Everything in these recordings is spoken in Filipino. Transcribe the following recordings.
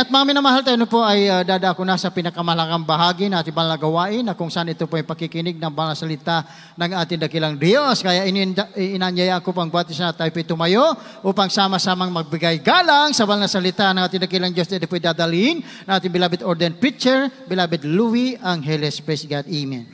At mami na mahal tayo po ay uh, ah, dadako na sa pinakamalaking bahagi na ating banal na kung saan ito po ay pakikinig ng banal salita ng ating dakilang Diyos. Kaya ininda, inanyaya ko pang batis na tayo tumayo upang sama-samang magbigay galang sa banal salita ng ating dakilang Diyos na ito po ay dadalhin ng ating beloved ordained preacher, beloved Louis Angeles. Praise God. Amen.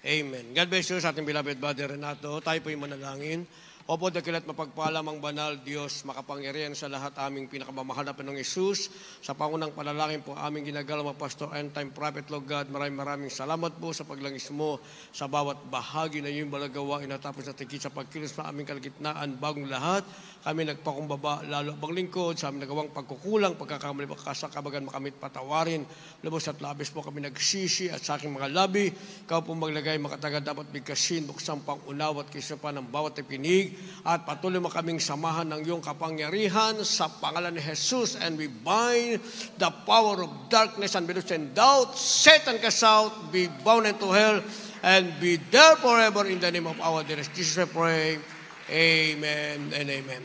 Amen. God bless you sa ating beloved brother Renato. Tayo po ay manalangin. Opo, at mapagpalamang banal, Diyos, makapangyarihan sa lahat aming pinakamamahal na Panginoong Isus. Sa pangunang panalangin po aming ginagalaw, Pastor End Time Prophet, Lord God, maraming maraming salamat po sa paglangis mo sa bawat bahagi na iyong balagawa, inatapos natin sa pagkilos na aming kalagitnaan, bagong lahat. Kami nagpakumbaba, lalo abang lingkod, sa aming nagawang pagkukulang, pagkakamali, pagkasakabagan, makamit patawarin. Lubos at labis po kami nagsisi at sa aking mga labi. Ikaw po maglagay, makataga, dapat bigkasin, buksan pang unawat kaysa pa ng bawat ipinig at patuloy mo kaming samahan ng iyong kapangyarihan sa pangalan ni Jesus and we bind the power of darkness and beliefs and doubt. Satan cast out, be bound into hell, and be there forever in the name of our dearest Jesus we pray. Amen and amen.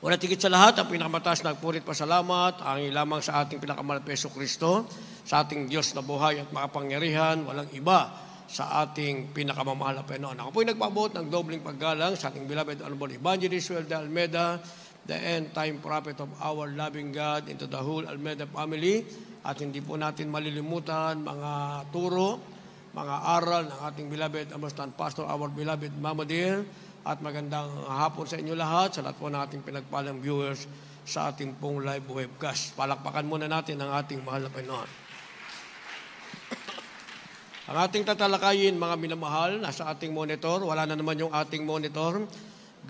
Wala tigit sa lahat ang pinakamataas na nagpulit salamat, ang ilamang sa ating pinakamalapit Kristo, sa ating Diyos na buhay at makapangyarihan, walang iba sa ating pinakamamahal na Panginoon. Ako po'y nagpabot ng dobling paggalang sa ating beloved Honorable Evangelist Will de Almeda, the end-time prophet of our loving God into the whole Almeida family. At hindi po natin malilimutan mga turo, mga aral ng ating beloved Amastan Pastor, our beloved Mama Dear. At magandang hapon sa inyo lahat, sa lahat po ng ating pinagpalang viewers sa ating pong live webcast. Palakpakan muna natin ang ating mahal na Panginoon. Ang ating tatalakayin, mga minamahal, nasa ating monitor, wala na naman yung ating monitor.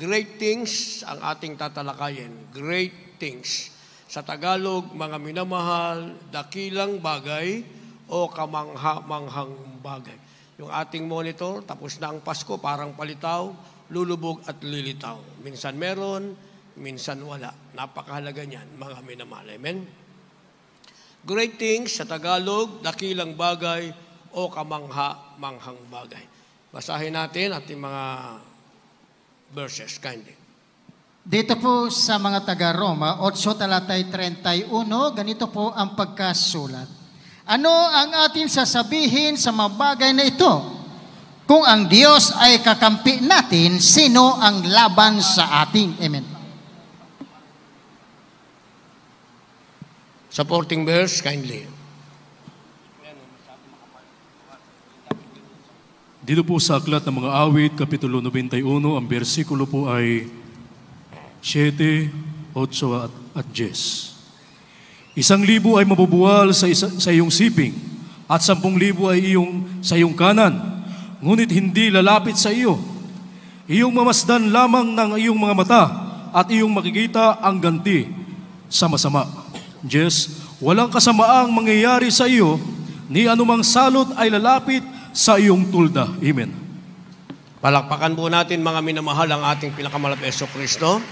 Great things ang ating tatalakayin. Great things. Sa Tagalog, mga minamahal, dakilang bagay o kamangha-manghang bagay. Yung ating monitor, tapos na ang Pasko, parang palitaw, lulubog at lilitaw. Minsan meron, minsan wala. Napakahalaga niyan, mga minamahal. Amen? Great things sa Tagalog, dakilang bagay o kamangha-manghang bagay. Basahin natin ating mga verses kindly. Dito po sa mga taga-Roma, 8 talatay 31, ganito po ang pagkasulat. Ano ang atin sasabihin sa mga bagay na ito? Kung ang Diyos ay kakampi natin, sino ang laban sa atin? Amen. Supporting verse, kindly. Dito po sa Aklat ng Mga Awit, Kapitulo 91, ang bersikulo po ay 7, 8 at, 10. Isang libo ay mabubuwal sa, isa, sa iyong siping at sampung libo ay iyong, sa iyong kanan, ngunit hindi lalapit sa iyo. Iyong mamasdan lamang ng iyong mga mata at iyong makikita ang ganti sa masama. Yes, walang kasamaang mangyayari sa iyo, ni anumang salot ay lalapit sa iyong tulda. Amen. Palakpakan po natin mga minamahal ang ating pinakamalapit sa Kristo.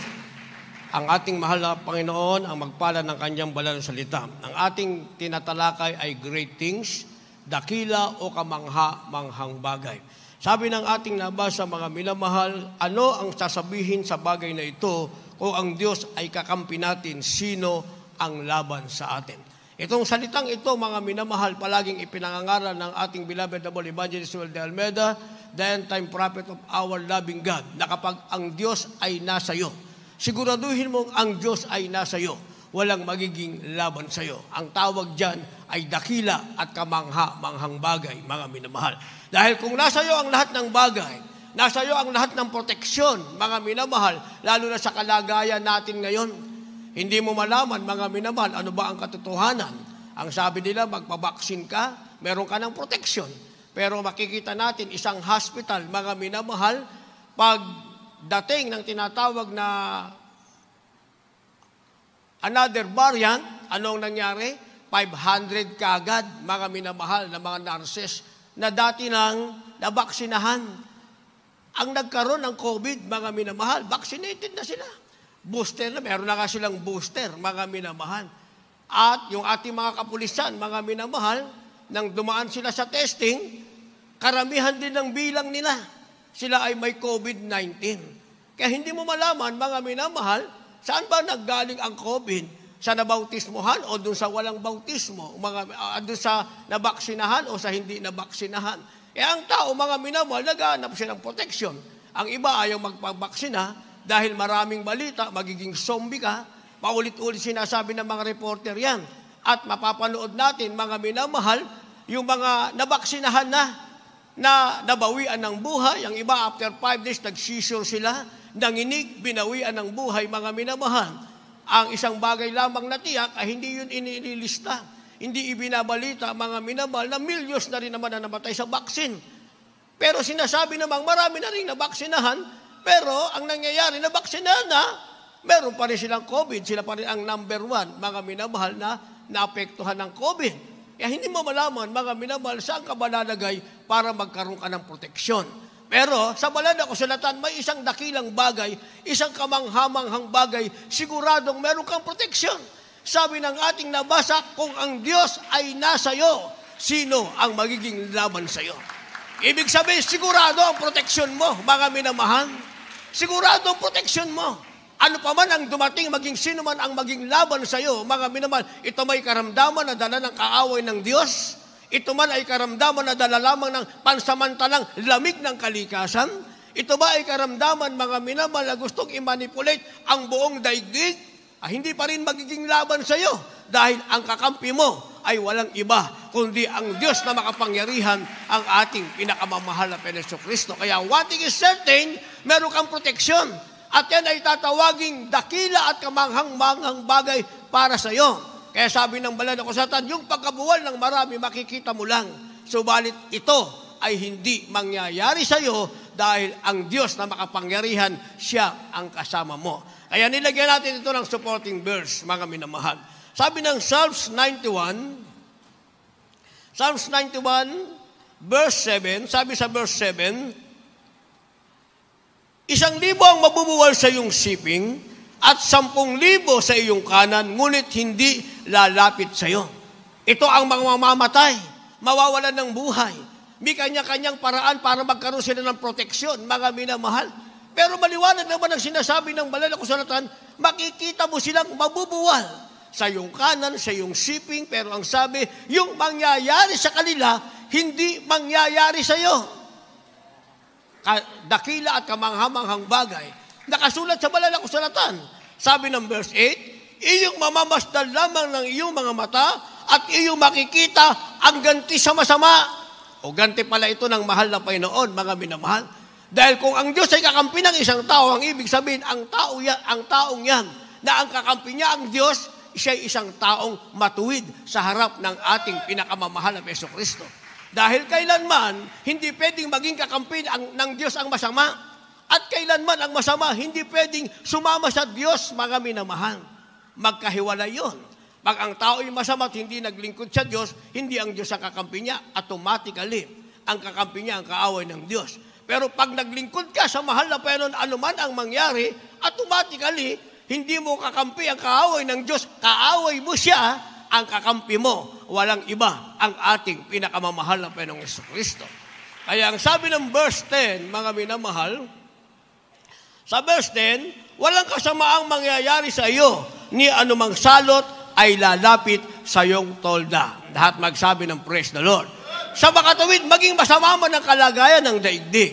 Ang ating mahal na Panginoon ang magpala ng kanyang na salita. Ang ating tinatalakay ay great things, dakila o kamangha-manghang bagay. Sabi ng ating nabasa mga minamahal, ano ang sasabihin sa bagay na ito kung ang Diyos ay kakampi natin, sino ang laban sa atin? Itong salitang ito, mga minamahal, palaging ipinangangaral ng ating beloved Double Evangelist Joel de Almeda, the end time prophet of our loving God, na kapag ang Diyos ay nasa iyo, siguraduhin mong ang Diyos ay nasa iyo, walang magiging laban sa iyo. Ang tawag dyan ay dakila at kamangha-manghang bagay, mga minamahal. Dahil kung nasa iyo ang lahat ng bagay, nasa iyo ang lahat ng proteksyon, mga minamahal, lalo na sa kalagayan natin ngayon, hindi mo malaman, mga minamahal, ano ba ang katotohanan. Ang sabi nila, magpabaksin ka, meron ka ng protection. Pero makikita natin, isang hospital, mga minamahal, pagdating ng tinatawag na another variant, anong nangyari? 500 kagad, mga minamahal na mga nurses na dati nang nabaksinahan. Ang nagkaroon ng COVID, mga minamahal, vaccinated na sila. Booster na, meron na nga silang booster, mga minamahal. At yung ating mga kapulisan, mga minamahal, nang dumaan sila sa testing, karamihan din ng bilang nila, sila ay may COVID-19. Kaya hindi mo malaman, mga minamahal, saan ba naggaling ang COVID? Sa nabautismohan o dun sa walang bautismo? Mga, uh, dun sa nabaksinahan o sa hindi nabaksinahan? Eh ang tao, mga minamahal, naghanap siya ng protection. Ang iba ayaw magpabaksina, dahil maraming balita, magiging zombie ka, paulit-ulit sinasabi ng mga reporter yan. At mapapanood natin, mga minamahal, yung mga nabaksinahan na, na nabawian ng buhay, ang iba after five days, nag nagsisure sila, nanginig, binawian ng buhay, mga minamahal. Ang isang bagay lamang natiyak, ay hindi yun inililista. Hindi ibinabalita, mga minamahal, na milyos na rin naman na namatay sa vaccine. Pero sinasabi namang marami na rin nabaksinahan, pero ang nangyayari, nabaksinan na, meron pa rin silang COVID. Sila pa rin ang number one, mga minamahal na naapektuhan ng COVID. Kaya hindi mo malaman, mga minamahal, saan ka ba para magkaroon ka ng proteksyon. Pero sa balada ko sulatan, may isang dakilang bagay, isang kamanghamanghang bagay, siguradong meron kang proteksyon. Sabi ng ating nabasa, kung ang Diyos ay nasa iyo, sino ang magiging laban sa iyo? Ibig sabihin, sigurado ang proteksyon mo, mga minamahal. Sigurado protection mo. Ano pa man ang dumating, maging sino man ang maging laban sa iyo, mga minamahal, ito may karamdaman na dala ng kaaway ng Diyos, ito man ay karamdaman na dala lamang ng pansamantalang lamig ng kalikasan, ito ba ay karamdaman, mga minamahal, na gustong i-manipulate ang buong daigdig, ah, hindi pa rin magiging laban sa iyo dahil ang kakampi mo ay walang iba, kundi ang Diyos na makapangyarihan ang ating pinakamamahal na Peniso Kristo. Kaya one thing is certain, meron kang proteksyon. At yan ay tatawaging dakila at kamanghang-manghang bagay para sa iyo. Kaya sabi ng balad ako satan, yung pagkabuwal ng marami, makikita mo lang. Subalit ito ay hindi mangyayari sa iyo dahil ang Diyos na makapangyarihan, siya ang kasama mo. Kaya nilagyan natin ito ng supporting verse, mga minamahal. Sabi ng Psalms 91, Psalms 91, verse 7, sabi sa verse 7, Isang libo ang mabubuwal sa iyong siping at sampung libo sa iyong kanan, ngunit hindi lalapit sa iyo. Ito ang mga mamamatay, mawawalan ng buhay. May kanya-kanyang paraan para magkaroon sila ng proteksyon, mga minamahal. Pero maliwanag naman ang sinasabi ng banal na makikita mo silang mabubuwal sa iyong kanan, sa iyong shipping, pero ang sabi, yung mangyayari sa kanila, hindi mangyayari sa iyo. Dakila at kamanghamanghang bagay, nakasulat sa balala kusulatan. Sabi ng verse 8, iyong mamamasdan lamang ng iyong mga mata at iyong makikita ang ganti sa masama. O ganti pala ito ng mahal na Panginoon, mga minamahal. Dahil kung ang Diyos ay kakampi ng isang tao, ang ibig sabihin, ang, tao yan, ang taong yan, na ang kakampi niya ang Diyos, siya isang taong matuwid sa harap ng ating pinakamamahal na Peso Kristo. Dahil kailanman, hindi pwedeng maging kakampi ang, ng Diyos ang masama. At kailanman ang masama, hindi pwedeng sumama sa Diyos, mga minamahal. Magkahiwalay yon. Pag ang tao ay masama at hindi naglingkod sa Diyos, hindi ang Diyos ang kakampi niya. Automatically, ang kakampi niya ang kaaway ng Diyos. Pero pag naglingkod ka sa mahal na Panginoon, anuman ang mangyari, automatically, hindi mo kakampi ang kaaway ng Diyos. Kaaway mo siya ah. ang kakampi mo. Walang iba ang ating pinakamamahal na Panginoong Kristo. Kaya ang sabi ng verse 10, mga minamahal, sa verse 10, walang kasamaang mangyayari sa iyo ni anumang salot ay lalapit sa iyong tolda. Lahat magsabi ng praise the Lord. Sa makatawid, maging masama man ang kalagayan ng daigdig.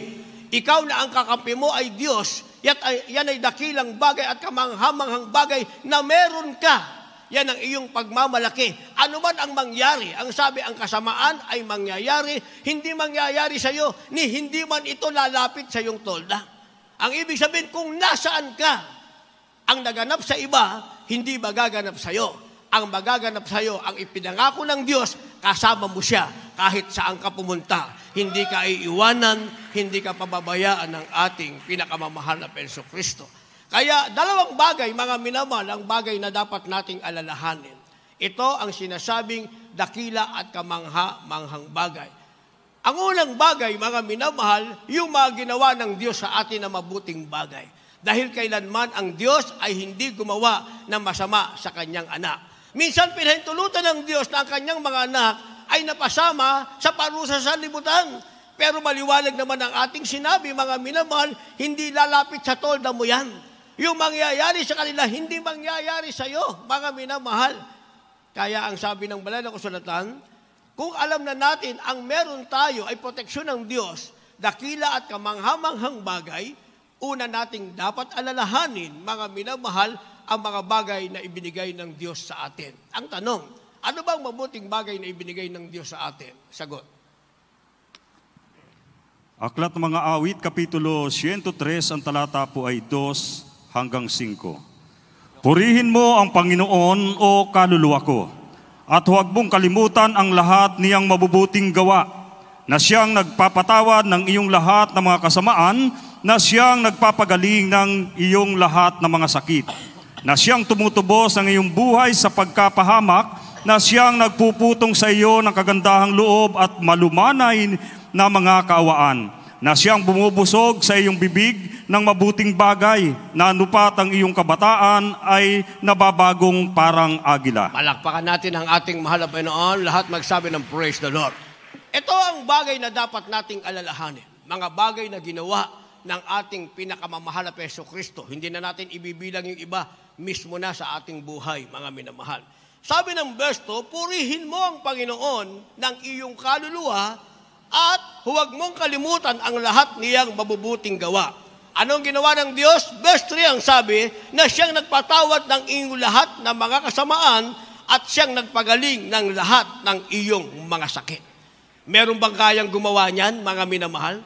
Ikaw na ang kakampi mo ay Diyos Yat ay, yan ay dakilang bagay at kamanghamanghang bagay na meron ka. Yan ang iyong pagmamalaki. Ano man ang mangyari, ang sabi ang kasamaan ay mangyayari, hindi mangyayari sa iyo, ni hindi man ito lalapit sa iyong tolda. Ang ibig sabihin, kung nasaan ka, ang naganap sa iba, hindi magaganap sa iyo. Ang magaganap sa iyo, ang ipinangako ng Diyos, kasama mo siya kahit saan ka pumunta. Hindi ka iiwanan, hindi ka pababayaan ng ating pinakamamahal na Penso Kristo. Kaya dalawang bagay, mga minamahal, ang bagay na dapat nating alalahanin. Ito ang sinasabing dakila at kamangha-manghang bagay. Ang unang bagay, mga minamahal, yung mga ginawa ng Diyos sa atin na mabuting bagay. Dahil kailanman ang Diyos ay hindi gumawa ng masama sa kanyang anak. Minsan pinahintulutan ng Diyos na ang kanyang mga anak ay napasama sa parusa sa libutan pero maliwanag naman ang ating sinabi, mga minamahal, hindi lalapit sa tolda mo yan. Yung mangyayari sa kanila, hindi mangyayari sa iyo, mga minamahal. Kaya ang sabi ng banal na kasulatan, kung alam na natin ang meron tayo ay proteksyon ng Diyos, dakila at kamanghamanghang bagay, una nating dapat alalahanin, mga minamahal, ang mga bagay na ibinigay ng Diyos sa atin. Ang tanong, ano bang mabuting bagay na ibinigay ng Diyos sa atin? Sagot. Aklat ng mga awit, Kapitulo 103, ang talata po ay 2 hanggang 5. Purihin mo ang Panginoon o kaluluwa ko, at huwag mong kalimutan ang lahat niyang mabubuting gawa, na siyang nagpapatawad ng iyong lahat ng mga kasamaan, na siyang nagpapagaling ng iyong lahat ng mga sakit, na siyang tumutubos ng iyong buhay sa pagkapahamak, na siyang nagpuputong sa iyo ng kagandahang loob at malumanay na mga kaawaan, na siyang bumubusog sa iyong bibig ng mabuting bagay na anupat ang iyong kabataan ay nababagong parang agila. Palakpakan natin ang ating mahal na Panginoon, lahat magsabi ng praise the Lord. Ito ang bagay na dapat nating alalahanin, mga bagay na ginawa ng ating pinakamamahal na Peso Kristo. Hindi na natin ibibilang yung iba mismo na sa ating buhay, mga minamahal. Sabi ng verse purihin mo ang Panginoon ng iyong kaluluwa at huwag mong kalimutan ang lahat niyang mabubuting gawa. Anong ginawa ng Diyos? Verse 3 ang sabi na siyang nagpatawad ng iyong lahat ng mga kasamaan at siyang nagpagaling ng lahat ng iyong mga sakit. Meron bang kayang gumawa niyan, mga minamahal?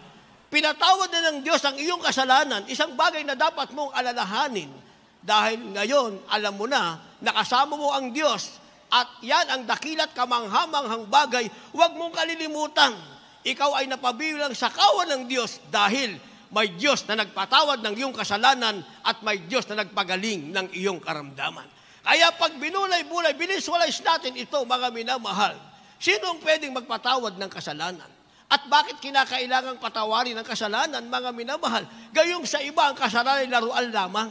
Pinatawad na ng Diyos ang iyong kasalanan, isang bagay na dapat mong alalahanin. Dahil ngayon, alam mo na, nakasama mo ang Diyos at yan ang dakilat kamanghamanghang bagay, huwag mong kalilimutan ikaw ay napabilang sa kawan ng Diyos dahil may Diyos na nagpatawad ng iyong kasalanan at may Diyos na nagpagaling ng iyong karamdaman. Kaya pag binulay-bulay, biniswalize natin ito, mga minamahal. Sino ang pwedeng magpatawad ng kasalanan? At bakit kinakailangan patawarin ang kasalanan, mga minamahal? Gayong sa iba, ang kasalanan ay laruan lamang.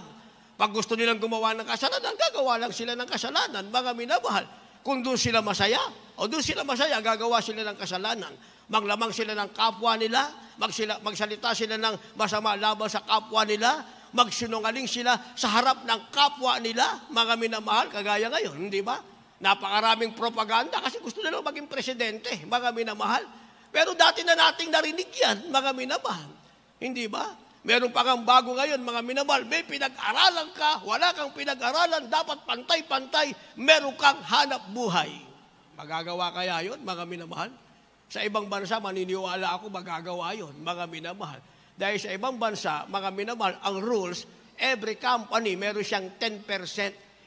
Pag gusto nilang gumawa ng kasalanan, gagawa lang sila ng kasalanan, mga minamahal. Kung doon sila masaya, o doon sila masaya, gagawa sila ng kasalanan maglamang sila ng kapwa nila, magsila, magsalita sila ng masama laban sa kapwa nila, magsinungaling sila sa harap ng kapwa nila, mga minamahal, kagaya ngayon, hindi ba? Napakaraming propaganda kasi gusto nila maging presidente, mga minamahal. Pero dati na nating narinig yan, mga minamahal. Hindi ba? Meron pa kang bago ngayon, mga minamahal. May pinag-aralan ka, wala kang pinag-aralan, dapat pantay-pantay, meron kang hanap buhay. Magagawa kaya yon mga minamahal? Sa ibang bansa, maniniwala ako magagawa yon, mga minamahal. Dahil sa ibang bansa, mga minamahal, ang rules, every company meron siyang 10%.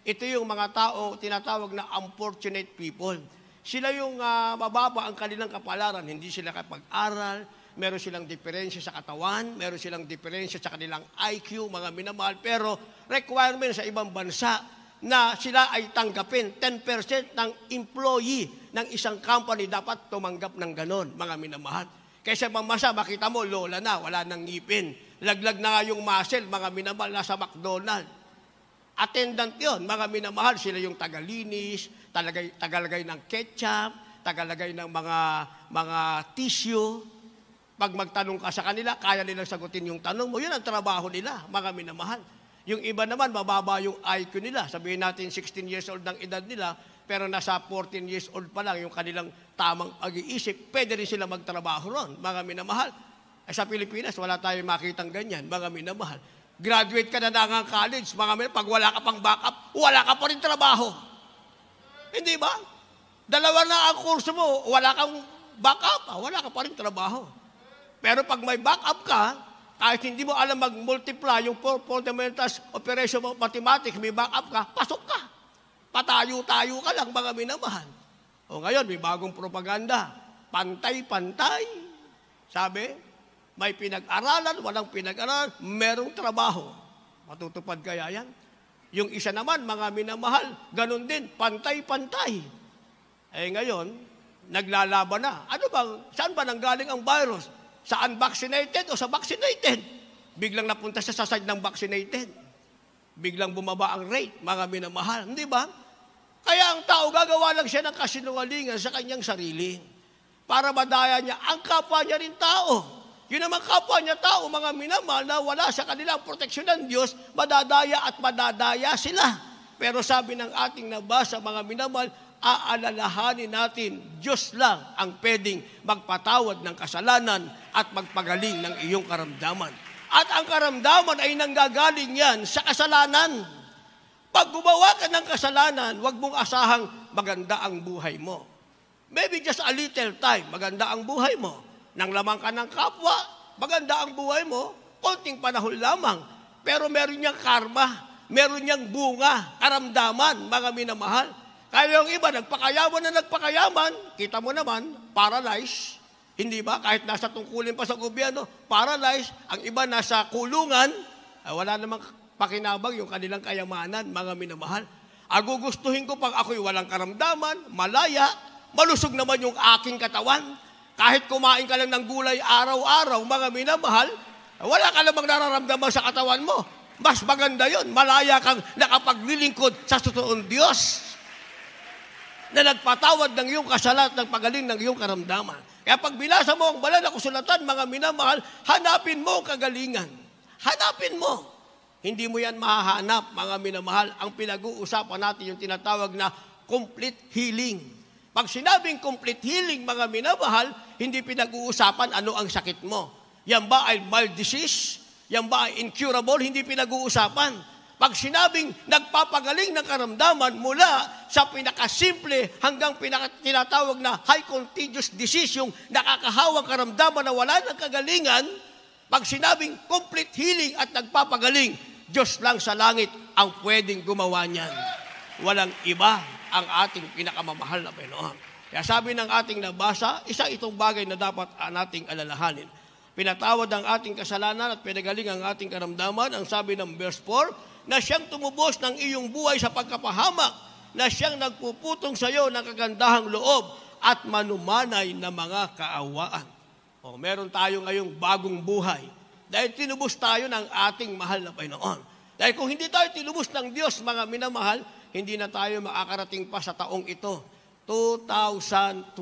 Ito yung mga tao tinatawag na unfortunate people. Sila yung uh, mababa ang kanilang kapalaran, hindi sila kapag-aral, meron silang diferensya sa katawan, meron silang diferensya sa kanilang IQ, mga minamahal, pero requirement sa ibang bansa, na sila ay tanggapin. 10% ng employee ng isang company dapat tumanggap ng ganon, mga minamahal. Kaysa mamasa, makita mo, lola na, wala nang ngipin. Laglag na nga yung muscle, mga minamahal, nasa McDonald's. Attendant yon mga minamahal, sila yung tagalinis, talagay, tagalagay ng ketchup, tagalagay ng mga, mga tissue. Pag magtanong ka sa kanila, kaya nilang sagutin yung tanong mo. Yun ang trabaho nila, mga minamahal. Yung iba naman, mababa yung IQ nila. Sabihin natin 16 years old ang edad nila, pero nasa 14 years old pa lang yung kanilang tamang pag-iisip. Pwede rin sila magtrabaho ron, mga minamahal. Eh, sa Pilipinas, wala tayong makitang ganyan, mga minamahal. Graduate ka na ng college, mga minamahal, pag wala ka pang backup, wala ka pa rin trabaho. Hindi ba? Dalawa na ang kurso mo, wala kang backup, ah, wala ka pa rin trabaho. Pero pag may backup ka, kahit hindi mo alam mag-multiply yung four fundamentals operation of mathematics, may backup ka, pasok ka. Patayo-tayo ka lang, mga minamahal. O ngayon, may bagong propaganda. Pantay-pantay. Sabi, may pinag-aralan, walang pinag-aralan, merong trabaho. Matutupad kaya yan? Yung isa naman, mga minamahal, ganun din, pantay-pantay. Eh ngayon, naglalaban na. Ano bang, saan ba nanggaling ang virus? Sa unvaccinated o sa vaccinated. Biglang napunta siya sa side ng vaccinated. Biglang bumaba ang rate, mga minamahal. Hindi ba? Kaya ang tao gagawa lang siya ng kasinungalingan sa kanyang sarili para madaya niya ang kapwa niya rin tao. Yun naman kapwa niya tao, mga minamahal, na wala sa kanila ang proteksyon ng Diyos, madadaya at madadaya sila. Pero sabi ng ating nabasa, mga minamahal, aalalahanin natin, Diyos lang ang pwedeng magpatawad ng kasalanan at magpagaling ng iyong karamdaman. At ang karamdaman ay nanggagaling yan sa kasalanan. Pag gumawa ka ng kasalanan, huwag mong asahang maganda ang buhay mo. Maybe just a little time, maganda ang buhay mo. Nang lamang ka ng kapwa, maganda ang buhay mo, konting panahon lamang. Pero meron niyang karma, meron niyang bunga, karamdaman, mga minamahal. Kaya yung iba, nagpakayaman na nagpakayaman, kita mo naman, paralyzed. Hindi ba? Kahit nasa tungkulin pa sa gobyerno, paralyzed, ang iba nasa kulungan, ah, wala namang pakinabang yung kanilang kayamanan, mga minamahal. Agugustuhin ko pag ako'y walang karamdaman, malaya, malusog naman yung aking katawan. Kahit kumain ka lang ng gulay araw-araw, mga minamahal, wala ka namang nararamdaman sa katawan mo. Mas maganda yon, malaya kang nakapaglilingkod sa totoong Diyos na nagpatawad ng iyong kasalat, nagpagaling ng iyong karamdaman. Kaya pagbilasa mo ang banal na kasulatan, mga minamahal, hanapin mo ang kagalingan. Hanapin mo. Hindi mo yan mahahanap, mga minamahal. Ang pinag-uusapan natin yung tinatawag na complete healing. Pag sinabing complete healing, mga minamahal, hindi pinag-uusapan ano ang sakit mo. Yan ba ay mild disease? Yan ba ay incurable? Hindi pinag-uusapan. Pag sinabing nagpapagaling ng karamdaman mula sa pinakasimple hanggang pinakatinatawag na high contagious disease, yung nakakahawang karamdaman na wala ng kagalingan, pag sinabing complete healing at nagpapagaling, Diyos lang sa langit ang pwedeng gumawa niyan. Walang iba ang ating pinakamamahal na Panginoon. Kaya sabi ng ating nabasa, isa itong bagay na dapat nating alalahanin. Pinatawad ang ating kasalanan at pinagaling ang ating karamdaman. Ang sabi ng verse 4, na siyang tumubos ng iyong buhay sa pagkapahamak, na siyang nagpuputong sa iyo ng kagandahang loob at manumanay na mga kaawaan. O, meron tayo ngayong bagong buhay dahil tinubos tayo ng ating mahal na Panginoon. Dahil kung hindi tayo tinubos ng Diyos, mga minamahal, hindi na tayo makakarating pa sa taong ito. 2022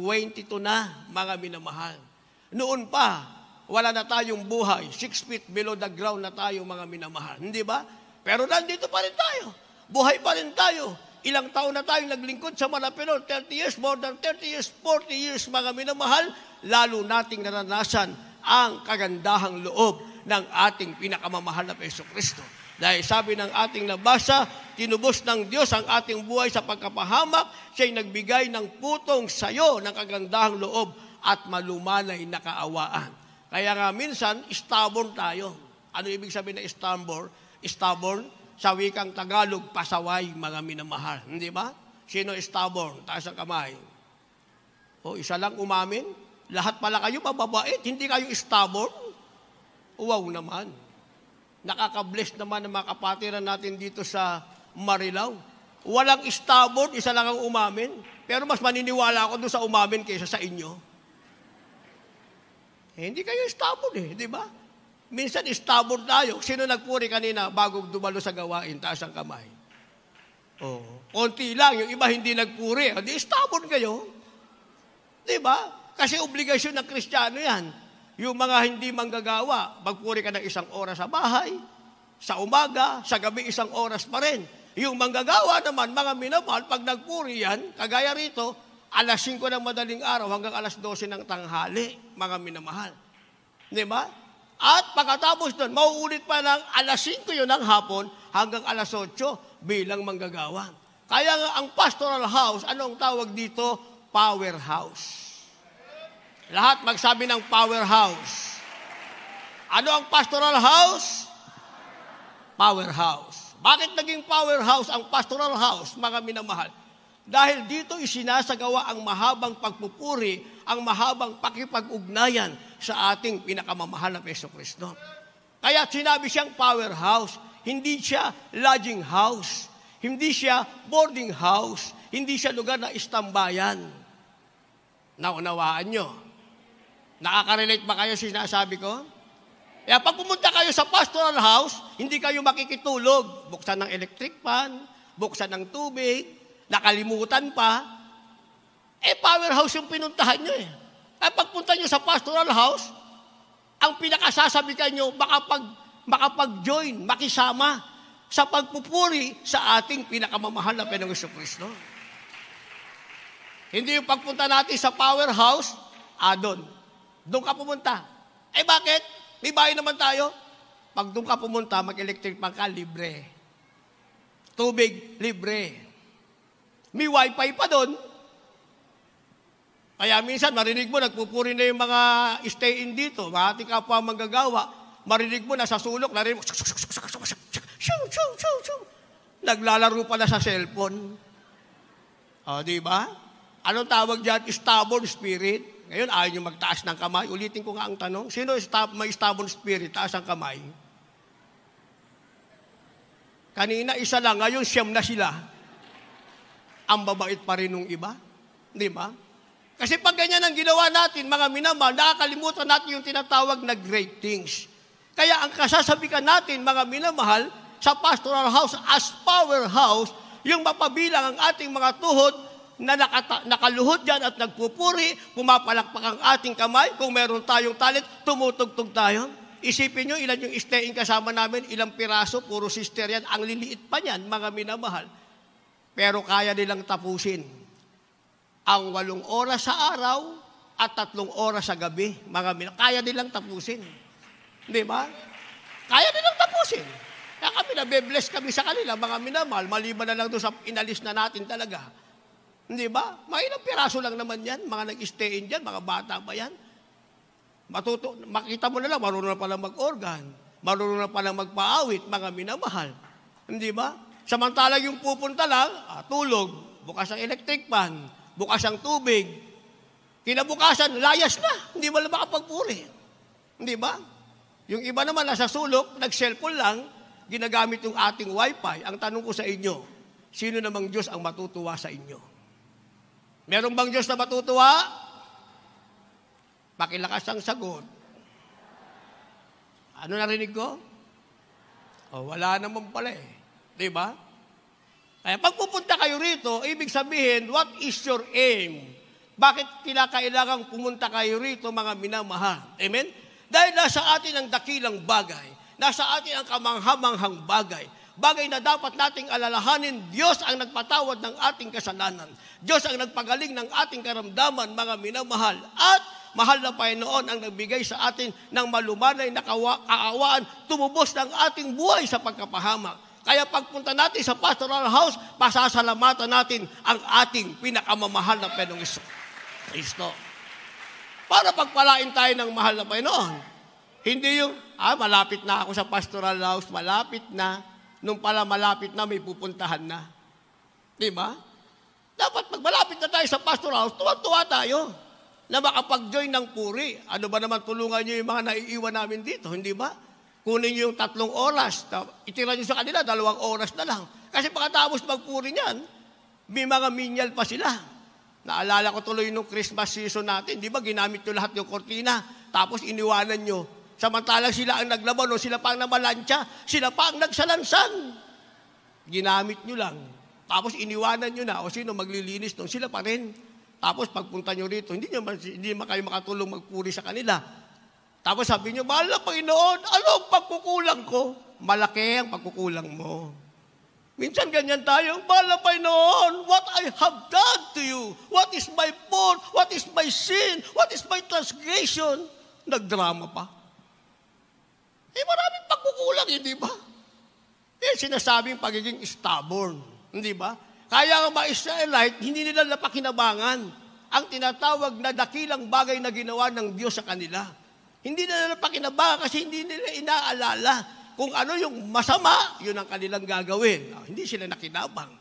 na, mga minamahal. Noon pa, wala na tayong buhay. Six feet below the ground na tayo, mga minamahal. Hindi ba? Pero nandito pa rin tayo. Buhay pa rin tayo. Ilang taon na tayong naglingkod sa Malapinon, 30 years, more than 30 years, 40 years, mga minamahal, lalo nating naranasan ang kagandahang loob ng ating pinakamamahal na Peso Kristo. Dahil sabi ng ating nabasa, tinubos ng Diyos ang ating buhay sa pagkapahamak, siya'y nagbigay ng putong sayo ng kagandahang loob at malumanay na kaawaan. Kaya nga minsan, stubborn tayo. Ano ibig sabihin ng stubborn? stubborn, sa wikang Tagalog, pasaway, mga minamahal. Hindi ba? Sino stubborn? Taas ang kamay. O, isa lang umamin. Lahat pala kayo mababait. Hindi kayo stubborn. Wow naman. Nakaka-bless naman ang mga kapatiran natin dito sa Marilaw. Walang stubborn, isa lang ang umamin. Pero mas maniniwala ako doon sa umamin kaysa sa inyo. Eh, hindi kayo stubborn eh, di ba? Minsan, stubborn tayo. Sino nagpuri kanina bago dumalo sa gawain, taas ang kamay? Oo. Konti lang. Yung iba hindi nagpuri. Hindi, ah, stubborn kayo. Di ba? Kasi obligasyon ng Kristiyano yan. Yung mga hindi manggagawa, magpuri ka ng isang oras sa bahay, sa umaga, sa gabi isang oras pa rin. Yung manggagawa naman, mga minamahal, pag nagpuri yan, kagaya rito, alas 5 ng madaling araw hanggang alas 12 ng tanghali, mga minamahal. Di ba? At pagkatapos nun, mauulit pa ng alas 5 yun ng hapon hanggang alas 8 bilang manggagawa. Kaya nga ang pastoral house, anong tawag dito? Powerhouse. Lahat magsabi ng powerhouse. Ano ang pastoral house? Powerhouse. Bakit naging powerhouse ang pastoral house, mga minamahal? Dahil dito isinasagawa ang mahabang pagpupuri, ang mahabang pakipag-ugnayan sa ating pinakamamahal na Peso Kristo. Kaya sinabi siyang powerhouse, hindi siya lodging house, hindi siya boarding house, hindi siya lugar na istambayan. Naunawaan nyo. Nakaka-relate ba kayo sa sinasabi ko? Kaya pag pumunta kayo sa pastoral house, hindi kayo makikitulog. Buksan ng electric fan, buksan ng tubig, nakalimutan pa. Eh, powerhouse yung pinuntahan nyo eh. At pagpunta nyo sa pastoral house, ang pinakasasabikan nyo, makapag, makapag-join, makisama sa pagpupuri sa ating pinakamamahal na Panginoong Kristo. Hindi yung pagpunta natin sa powerhouse, ah, doon. Doon ka pumunta. Eh bakit? May bahay naman tayo. Pag doon ka pumunta, mag-electric pan ka, libre. Tubig, libre. May wifi pa doon. Kaya minsan, marinig mo, nagpupuri na yung mga stay-in dito, mga ating kapwa manggagawa, marinig mo, nasa sulok, narinig mo, naglalaro pala sa cellphone. O, di ba? Anong tawag dyan? Stubborn spirit. Ngayon, ayaw nyo magtaas ng kamay. Ulitin ko nga ang tanong. Sino may stubborn spirit? Taas ang kamay. Kanina, isa lang. Ngayon, siyam na sila ang babait pa rin ng iba. Di ba? Kasi pag ganyan ang ginawa natin, mga minamahal, nakakalimutan natin yung tinatawag na great things. Kaya ang kasasabikan natin, mga minamahal, sa pastoral house as powerhouse, yung mapabilang ang ating mga tuhod na nakata- nakaluhod dyan at nagpupuri, pumapalakpak ang ating kamay. Kung meron tayong talent, tumutugtog tayo. Isipin nyo, ilan yung staying kasama namin, ilang piraso, puro sister yan. Ang liliit pa niyan, mga minamahal pero kaya nilang tapusin ang walong oras sa araw at tatlong oras sa gabi, mga minang, kaya nilang tapusin. Di ba? Kaya nilang tapusin. Kaya kami nabe-bless kami sa kanila, mga minamahal, maliban na lang doon sa inalis na natin talaga. Hindi ba? Mga ilang piraso lang naman yan, mga nag-stay in dyan, mga bata pa yan. Matuto, makita mo na lang, marunong na pala mag-organ, marunong na pala magpaawit, mga minamahal. Hindi ba? Samantalang yung pupunta lang, ah, tulog, bukas ang electric pan, bukas ang tubig, kinabukasan, layas na, hindi mo na makapagpuri. Hindi ba? Yung iba naman, nasa sulok, nag-cellphone lang, ginagamit yung ating wifi. Ang tanong ko sa inyo, sino namang Diyos ang matutuwa sa inyo? Meron bang Diyos na matutuwa? Pakilakas ang sagot. Ano narinig ko? O, oh, wala naman pala eh. Di ba? Kaya pagpupunta kayo rito, ibig sabihin, what is your aim? Bakit kinakailangan pumunta kayo rito, mga minamahal? Amen? Dahil nasa atin ang dakilang bagay. Nasa atin ang kamanghamanghang bagay bagay na dapat nating alalahanin, Diyos ang nagpatawad ng ating kasalanan. Diyos ang nagpagaling ng ating karamdaman, mga minamahal. At mahal na Panginoon ang nagbigay sa atin ng malumanay na kaawaan, tumubos ng ating buhay sa pagkapahamak. Kaya pagpunta natin sa pastoral house, pasasalamatan natin ang ating pinakamamahal na Panginoong Kristo. Para pagpalain tayo ng mahal na Panginoon. Hindi yung, ah, malapit na ako sa pastoral house, malapit na. Nung pala malapit na, may pupuntahan na. Di ba? Dapat pag malapit na tayo sa pastoral house, tuwa-tuwa tayo na makapag-join ng puri. Ano ba naman tulungan niyo yung mga naiiwan namin dito, hindi ba? Kunin niyo yung tatlong oras, itira niyo sa kanila, dalawang oras na lang. Kasi pagkatapos magpuri niyan, may mga minyal pa sila. Naalala ko tuloy nung Christmas season natin, di ba ginamit nyo lahat yung kortina, tapos iniwanan nyo. Samantalang sila ang naglaban no? sila pa ang namalansya, sila pa ang nagsalansan. Ginamit nyo lang. Tapos iniwanan nyo na, o sino maglilinis nung sila pa rin. Tapos pagpunta nyo rito, hindi nyo hindi man kayo makatulong magpuri sa kanila tapos sabi niyo, mahal na Panginoon, ano ang pagkukulang ko? Malaki ang pagkukulang mo. Minsan ganyan tayo, mahal na Panginoon, what I have done to you, what is my fault, what is my sin, what is my transgression, nagdrama pa. Eh maraming pagkukulang, hindi eh, ba? Eh sinasabing pagiging stubborn, hindi ba? Kaya ang mga Israelite, hindi nila napakinabangan ang tinatawag na dakilang bagay na ginawa ng Diyos sa kanila. Hindi na nila pakinabaka kasi hindi nila inaalala kung ano yung masama, yun ang kanilang gagawin. Oh, hindi sila nakinabang.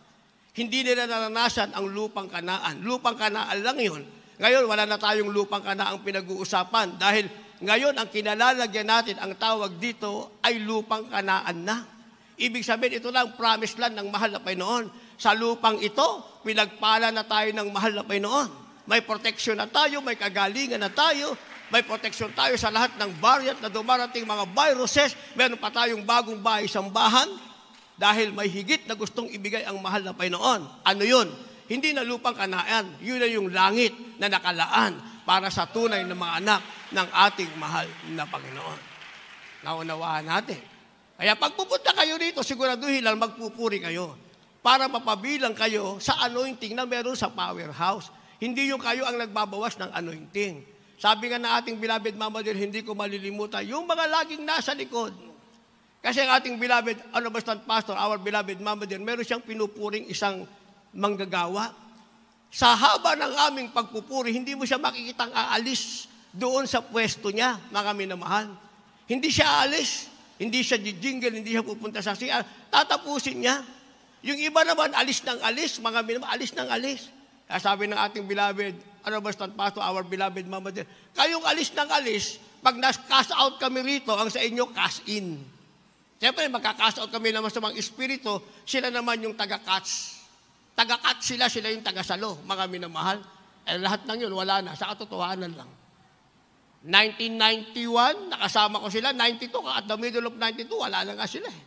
Hindi nila naranasan ang lupang kanaan. Lupang kanaan lang yun. Ngayon, wala na tayong lupang kanaang pinag-uusapan dahil ngayon ang kinalalagyan natin, ang tawag dito ay lupang kanaan na. Ibig sabihin, ito lang promise land ng mahal na Panginoon. Sa lupang ito, pinagpala na tayo ng mahal na Panginoon. May protection na tayo, may kagalingan na tayo, may proteksyon tayo sa lahat ng variant na dumarating mga viruses. Meron pa tayong bagong bahay sambahan dahil may higit na gustong ibigay ang mahal na Panginoon. Ano yun? Hindi na lupang kanaan. Yun na yung langit na nakalaan para sa tunay na mga anak ng ating mahal na Panginoon. Naunawahan natin. Kaya pagpupunta kayo dito, siguraduhin lang magpupuri kayo para mapabilang kayo sa anointing na meron sa powerhouse. Hindi yung kayo ang nagbabawas ng anointing. Sabi nga na ating beloved Mama Dear, hindi ko malilimutan, yung mga laging nasa likod. Kasi ang ating beloved, ano basta pastor, our beloved Mama Dear, meron siyang pinupuring isang manggagawa. Sa haba ng aming pagpupuri, hindi mo siya makikitang aalis doon sa pwesto niya, mga minamahal. Hindi siya aalis, hindi siya jingle, hindi siya pupunta sa siya. Tatapusin niya. Yung iba naman, alis ng alis, mga minamahal, alis ng alis. Kaya sabi ng ating beloved, ano ba, Stan Pasto, our beloved Mama Dear. Kayong alis ng alis, pag nas-cash out kami rito, ang sa inyo, cash in. Siyempre, magka-cash out kami naman sa mga espiritu, sila naman yung taga-catch. Taga-catch sila, sila yung taga-salo, mga minamahal. Eh, lahat ng yun, wala na, sa katotohanan lang. 1991, nakasama ko sila. 92, at the middle of 92, wala na nga sila. Eh.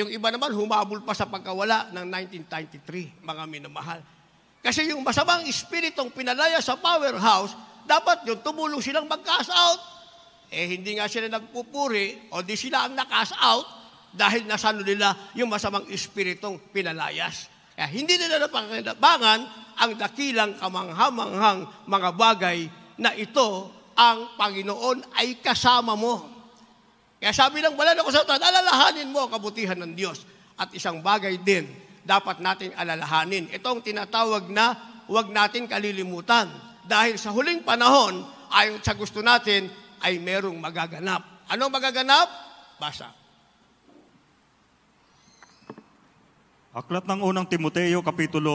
Yung iba naman, humabol pa sa pagkawala ng 1993, mga minamahal. Kasi yung masamang espiritong pinalaya sa powerhouse, dapat yung tumulong silang mag-cast out. Eh, hindi nga sila nagpupuri, o di sila ang na-cast out dahil nasalo nila yung masamang espiritong pinalayas. Kaya hindi nila napakinabangan ang dakilang kamanghamanghang mga bagay na ito ang Panginoon ay kasama mo. Kaya sabi ng wala na ko sa alalahanin mo ang kabutihan ng Diyos. At isang bagay din, dapat nating alalahanin. Itong tinatawag na huwag natin kalilimutan. Dahil sa huling panahon, ayon sa gusto natin, ay merong magaganap. Ano magaganap? Basa. Aklat ng unang Timoteo, Kapitulo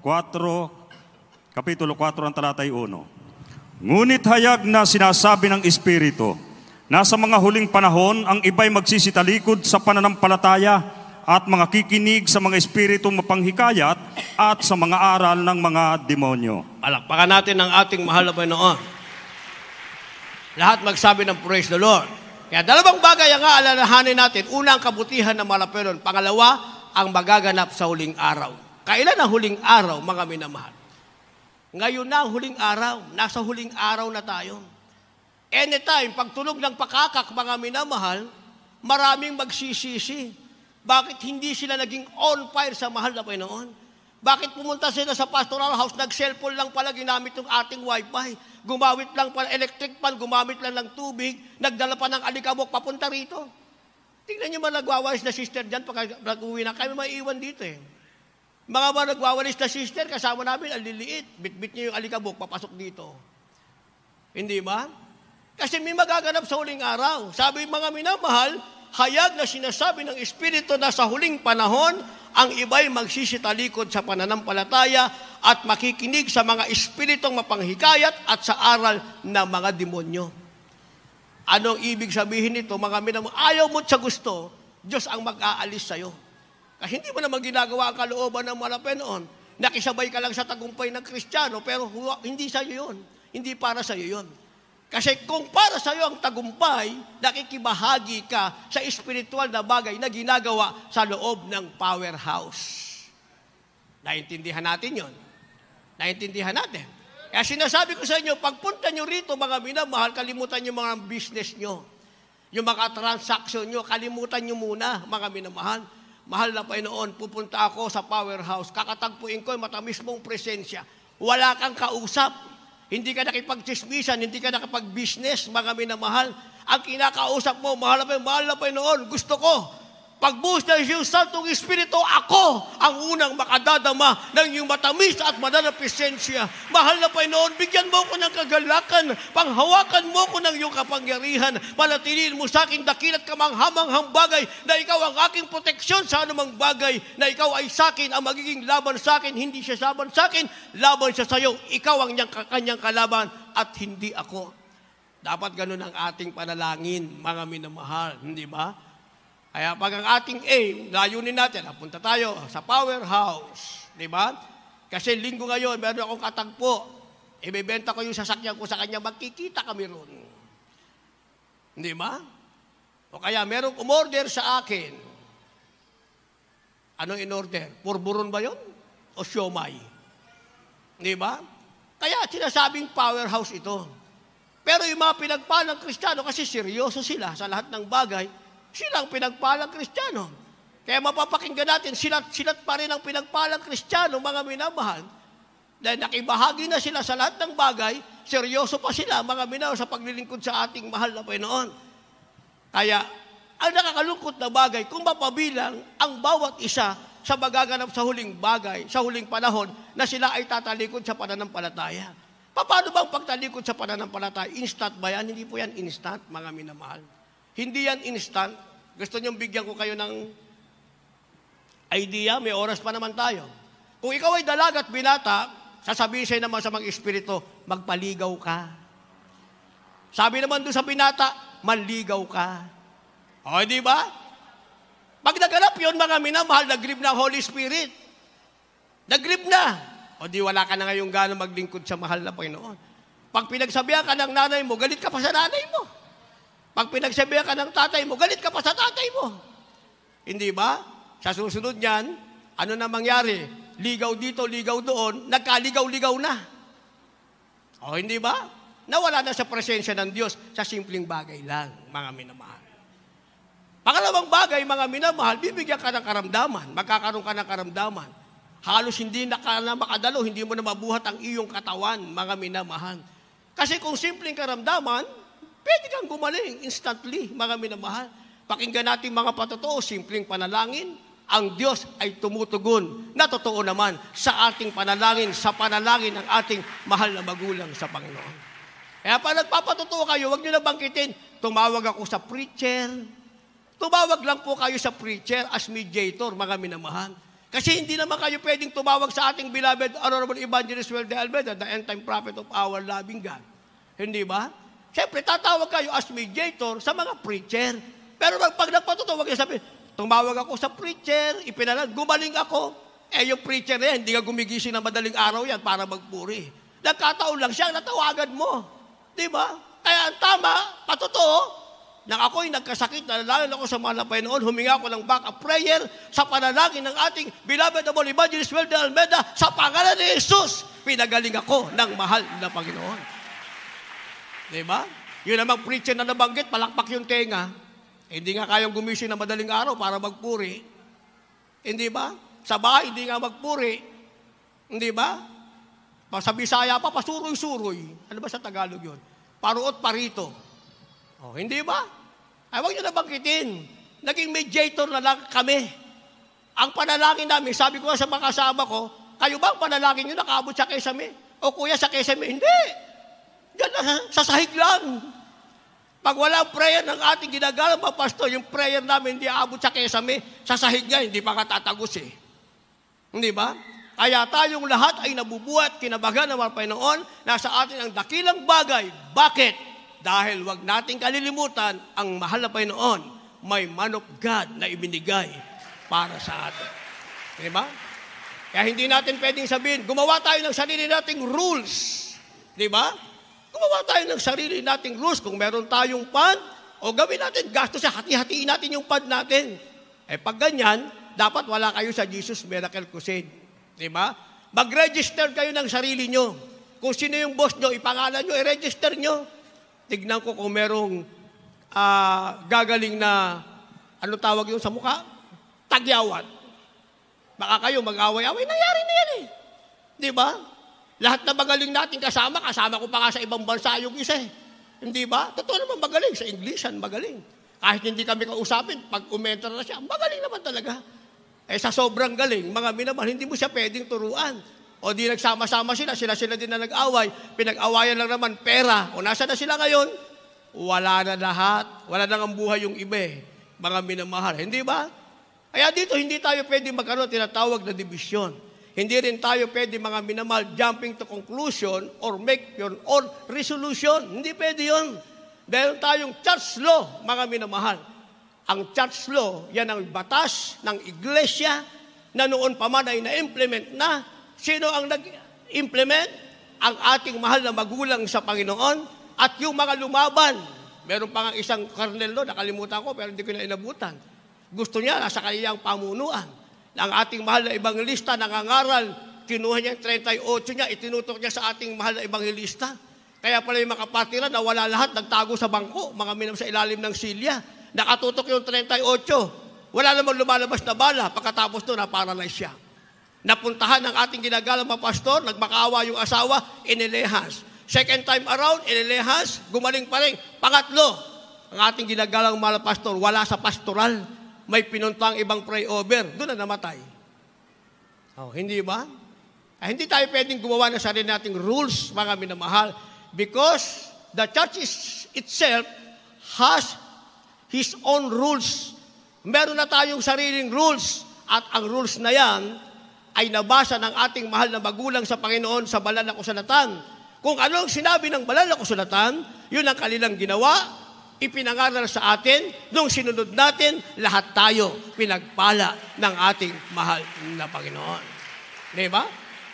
4, Kapitulo 4, ang talatay 1. Ngunit hayag na sinasabi ng Espiritu, na sa mga huling panahon, ang iba'y magsisitalikod sa pananampalataya, at mga kikinig sa mga espiritong mapanghikayat at sa mga aral ng mga demonyo. Palakpakan natin ang ating mahal na Panginoon. Lahat magsabi ng praise the Lord. Kaya dalawang bagay ang aalalahanin natin. Una, ang kabutihan ng malaperon. Pangalawa, ang magaganap sa huling araw. Kailan ang huling araw, mga minamahal? Ngayon na ang huling araw. Nasa huling araw na tayo. Anytime, pagtulog ng pakakak, mga minamahal, maraming magsisisi bakit hindi sila naging on fire sa mahal na Panginoon? Bakit pumunta sila sa pastoral house, nag-cellphone lang pala ginamit ng ating wifi, gumawit lang pala electric pan, gumamit lang ng tubig, nagdala pa ng alikabok papunta rito. Tingnan niyo mga nagwawalis na sister dyan pag nag-uwi na kami, maiiwan dito eh. Mga mga nagwawalis na sister, kasama namin, ang liliit, bitbit niyo yung alikabok, papasok dito. Hindi ba? Kasi may magaganap sa huling araw. Sabi mga minamahal, hayag na sinasabi ng Espiritu na sa huling panahon, ang iba'y magsisitalikod sa pananampalataya at makikinig sa mga Espiritong mapanghikayat at sa aral ng mga demonyo. Anong ibig sabihin nito, mga minamo? Ayaw mo sa gusto, Diyos ang mag-aalis sa'yo. Kasi ah, hindi mo naman ginagawa ang kalooban ng malapin noon. Nakisabay ka lang sa tagumpay ng Kristiyano, pero hindi sa'yo yun. Hindi para sa'yo yun. Kasi kung para sa iyo ang tagumpay, nakikibahagi ka sa espiritual na bagay na ginagawa sa loob ng powerhouse. Naintindihan natin yon. Naintindihan natin. Kaya sinasabi ko sa inyo, pagpunta nyo rito mga minamahal, kalimutan nyo mga business nyo. Yung mga transaction nyo, kalimutan nyo muna mga minamahal. Mahal na Panginoon, pupunta ako sa powerhouse. Kakatagpuin ko yung matamis mong presensya. Wala kang kausap, hindi ka nakipagtismisan, hindi ka nakipag-business, mga minamahal. Ang kinakausap mo, mahal na pa yun, mahal na pa yun noon, gusto ko. Pagbuhos ng iyong Santong Espiritu, ako ang unang makadadama ng iyong matamis at madalang presensya. Mahal na Panginoon, bigyan mo ko ng kagalakan, panghawakan mo ko ng iyong kapangyarihan, palatiliin mo sa akin dakil at kamanghamanghang bagay na ikaw ang aking proteksyon sa anumang bagay, na ikaw ay sa akin ang magiging laban sa akin, hindi siya laban sa akin, laban siya sa iyo. Ikaw ang kanyang kalaban at hindi ako. Dapat ganun ang ating panalangin, mga minamahal, hindi ba? Kaya pag ang ating aim, layunin natin, napunta tayo sa powerhouse. Di ba? Kasi linggo ngayon, meron akong katagpo. Ibebenta ko yung sasakyan ko sa kanya, magkikita kami roon. Di ba? O kaya merong umorder sa akin. Anong inorder? Purburon ba yon? O siomay? Di ba? Kaya sinasabing powerhouse ito. Pero yung mga pinagpalang kristyano, kasi seryoso sila sa lahat ng bagay, sila ang pinagpalang Kristiyano. Kaya mapapakinggan natin, silat-silat pa rin ang pinagpalang Kristiyano, mga minamahal. Dahil nakibahagi na sila sa lahat ng bagay, seryoso pa sila, mga minamahal, sa paglilingkod sa ating mahal na Panginoon. Kaya, ang nakakalungkot na bagay, kung mapabilang ang bawat isa sa magaganap sa huling bagay, sa huling panahon, na sila ay tatalikod sa pananampalataya. Paano bang pagtalikod sa pananampalataya? Instant ba yan? Hindi po yan instant, mga minamahal. Hindi yan instant. Gusto niyong bigyan ko kayo ng idea, may oras pa naman tayo. Kung ikaw ay dalaga at binata, sasabihin sa'yo naman sa mga espiritu, magpaligaw ka. Sabi naman doon sa binata, manligaw ka. O, di ba? Pag naganap yun, mga minamahal, nag-grip na Holy Spirit. Nagrib na. O di wala ka na ngayong gano'ng maglingkod sa mahal na Panginoon. Pag pinagsabihan ka ng nanay mo, galit ka pa sa nanay mo. Pag pinagsabihan ka ng tatay mo, galit ka pa sa tatay mo. Hindi ba? Sa susunod niyan, ano na mangyari? Ligaw dito, ligaw doon, nagkaligaw-ligaw na. O hindi ba? Nawala na sa presensya ng Diyos sa simpleng bagay lang, mga minamahal. Pangalawang bagay, mga minamahal, bibigyan ka ng karamdaman, magkakaroon ka ng karamdaman. Halos hindi na ka na makadalo, hindi mo na mabuhat ang iyong katawan, mga minamahal. Kasi kung simpleng karamdaman, Pwede kang gumaling instantly, mga minamahal. Pakinggan natin mga patotoo, simpleng panalangin, ang Diyos ay tumutugon na totoo naman sa ating panalangin, sa panalangin ng ating mahal na magulang sa Panginoon. Kaya pa nagpapatotoo kayo, huwag nyo na bangkitin, tumawag ako sa preacher. Tumawag lang po kayo sa preacher as mediator, mga minamahal. Kasi hindi naman kayo pwedeng tumawag sa ating beloved Honorable Evangelist Well de Almeida, the end-time prophet of our loving God. Hindi ba? Siyempre, tatawag kayo as mediator sa mga preacher. Pero pag nagpatuto, huwag niya, sabi, tumawag ako sa preacher, ipinalag, gumaling ako. Eh, yung preacher na yan, hindi ka gumigising ng madaling araw yan para magpuri. Nagkataon lang siya, natawagan mo. Di ba? Kaya ang tama, patotoo, nang ako'y nagkasakit, nalalangin ako sa mga lapay noon, huminga ako ng back-up prayer sa panalangin ng ating beloved na Evangelist Wilde Almeda sa pangalan ni Jesus. Pinagaling ako ng mahal na Panginoon. Di ba? Yun namang preacher na nabanggit, palakpak yung tenga. Hindi nga kayang gumising na madaling araw para magpuri. Hindi ba? Sa bahay, hindi nga magpuri. Hindi ba? Sa Bisaya pa, pasuroy-suroy. Ano ba sa Tagalog yun? Paruot parito. O, oh, hindi ba? Ay, huwag nyo nabangkitin. Naging mediator na lang kami. Ang panalangin namin, sabi ko sa mga kasama ko, kayo ba ang panalangin nyo nakaabot sa kesame? O kuya sa kesame? Hindi. Ganun ha, sa sahig lang. Pag walang prayer ng ating ginagalang mga pastor, yung prayer namin hindi aabot sa kesame, sa sahig nga, hindi pa katatagos eh. Hindi ba? Kaya tayong lahat ay nabubuhat, kinabaga ng mga Panginoon, nasa atin ang dakilang bagay. Bakit? Dahil wag nating kalilimutan ang mahal na Panginoon, may man of God na ibinigay para sa atin. Di ba? Kaya hindi natin pwedeng sabihin, gumawa tayo ng sarili nating rules. Di ba? Gumawa tayo ng sarili nating rules. Kung meron tayong pan o gawin natin, gasto siya, hati-hatiin natin yung pad natin. Eh pag ganyan, dapat wala kayo sa Jesus Miracle Crusade. Di ba? Mag-register kayo ng sarili nyo. Kung sino yung boss nyo, ipangalan nyo, i-register nyo. Tignan ko kung merong uh, gagaling na, ano tawag yung sa mukha? Tagyawan. Baka kayo mag-away-away. Nangyari na yan eh. Di ba? Lahat na magaling natin kasama, kasama ko pa nga sa ibang bansa yung isa eh. Hindi ba? Totoo naman magaling. Sa Englishan, magaling. Kahit hindi kami kausapin, pag umenta na siya, magaling naman talaga. Eh sa sobrang galing, mga minamahal, hindi mo siya pwedeng turuan. O di nagsama-sama sila, sila-sila din na nag-away, pinag-awayan lang naman pera. O nasa na sila ngayon? Wala na lahat. Wala na ang buhay yung iba eh. Mga minamahal. Hindi ba? Kaya dito, hindi tayo pwedeng magkaroon tinatawag na dibisyon. Hindi rin tayo pwede mga minamahal jumping to conclusion or make your own resolution. Hindi pwede yun. Dahil tayong church law, mga minamahal. Ang church law, yan ang batas ng iglesia na noon pa man ay na-implement na. Sino ang nag-implement? Ang ating mahal na magulang sa Panginoon at yung mga lumaban. Meron pa nga isang karnel doon, nakalimutan ko pero hindi ko na inabutan. Gusto niya, nasa kanyang pamunuan ang ating mahal na ebangelista nangangaral, kinuha niya 38 niya, itinutok niya sa ating mahal na ebangelista. Kaya pala yung mga kapatira na wala lahat, nagtago sa bangko, mga minam sa ilalim ng silya. Nakatutok yung 38. Wala namang lumalabas na bala. Pagkatapos to, naparalyze siya. Napuntahan ng ating ginagalang mga pastor, nagmakaawa yung asawa, inilehas. Second time around, inilehas, gumaling pa rin. Pangatlo, ang ating ginagalang mga pastor, wala sa pastoral may pinuntang ibang over, doon na namatay. Oh, hindi ba? Ah, hindi tayo pwedeng gumawa ng sarili nating rules, mga minamahal, because the church is, itself has his own rules. Meron na tayong sariling rules at ang rules na yan ay nabasa ng ating mahal na magulang sa Panginoon sa banal na kusulatan. Kung anong sinabi ng banal na kusulatan, yun ang kanilang ginawa ipinangaral sa atin, nung sinunod natin, lahat tayo pinagpala ng ating mahal na Panginoon. Di ba?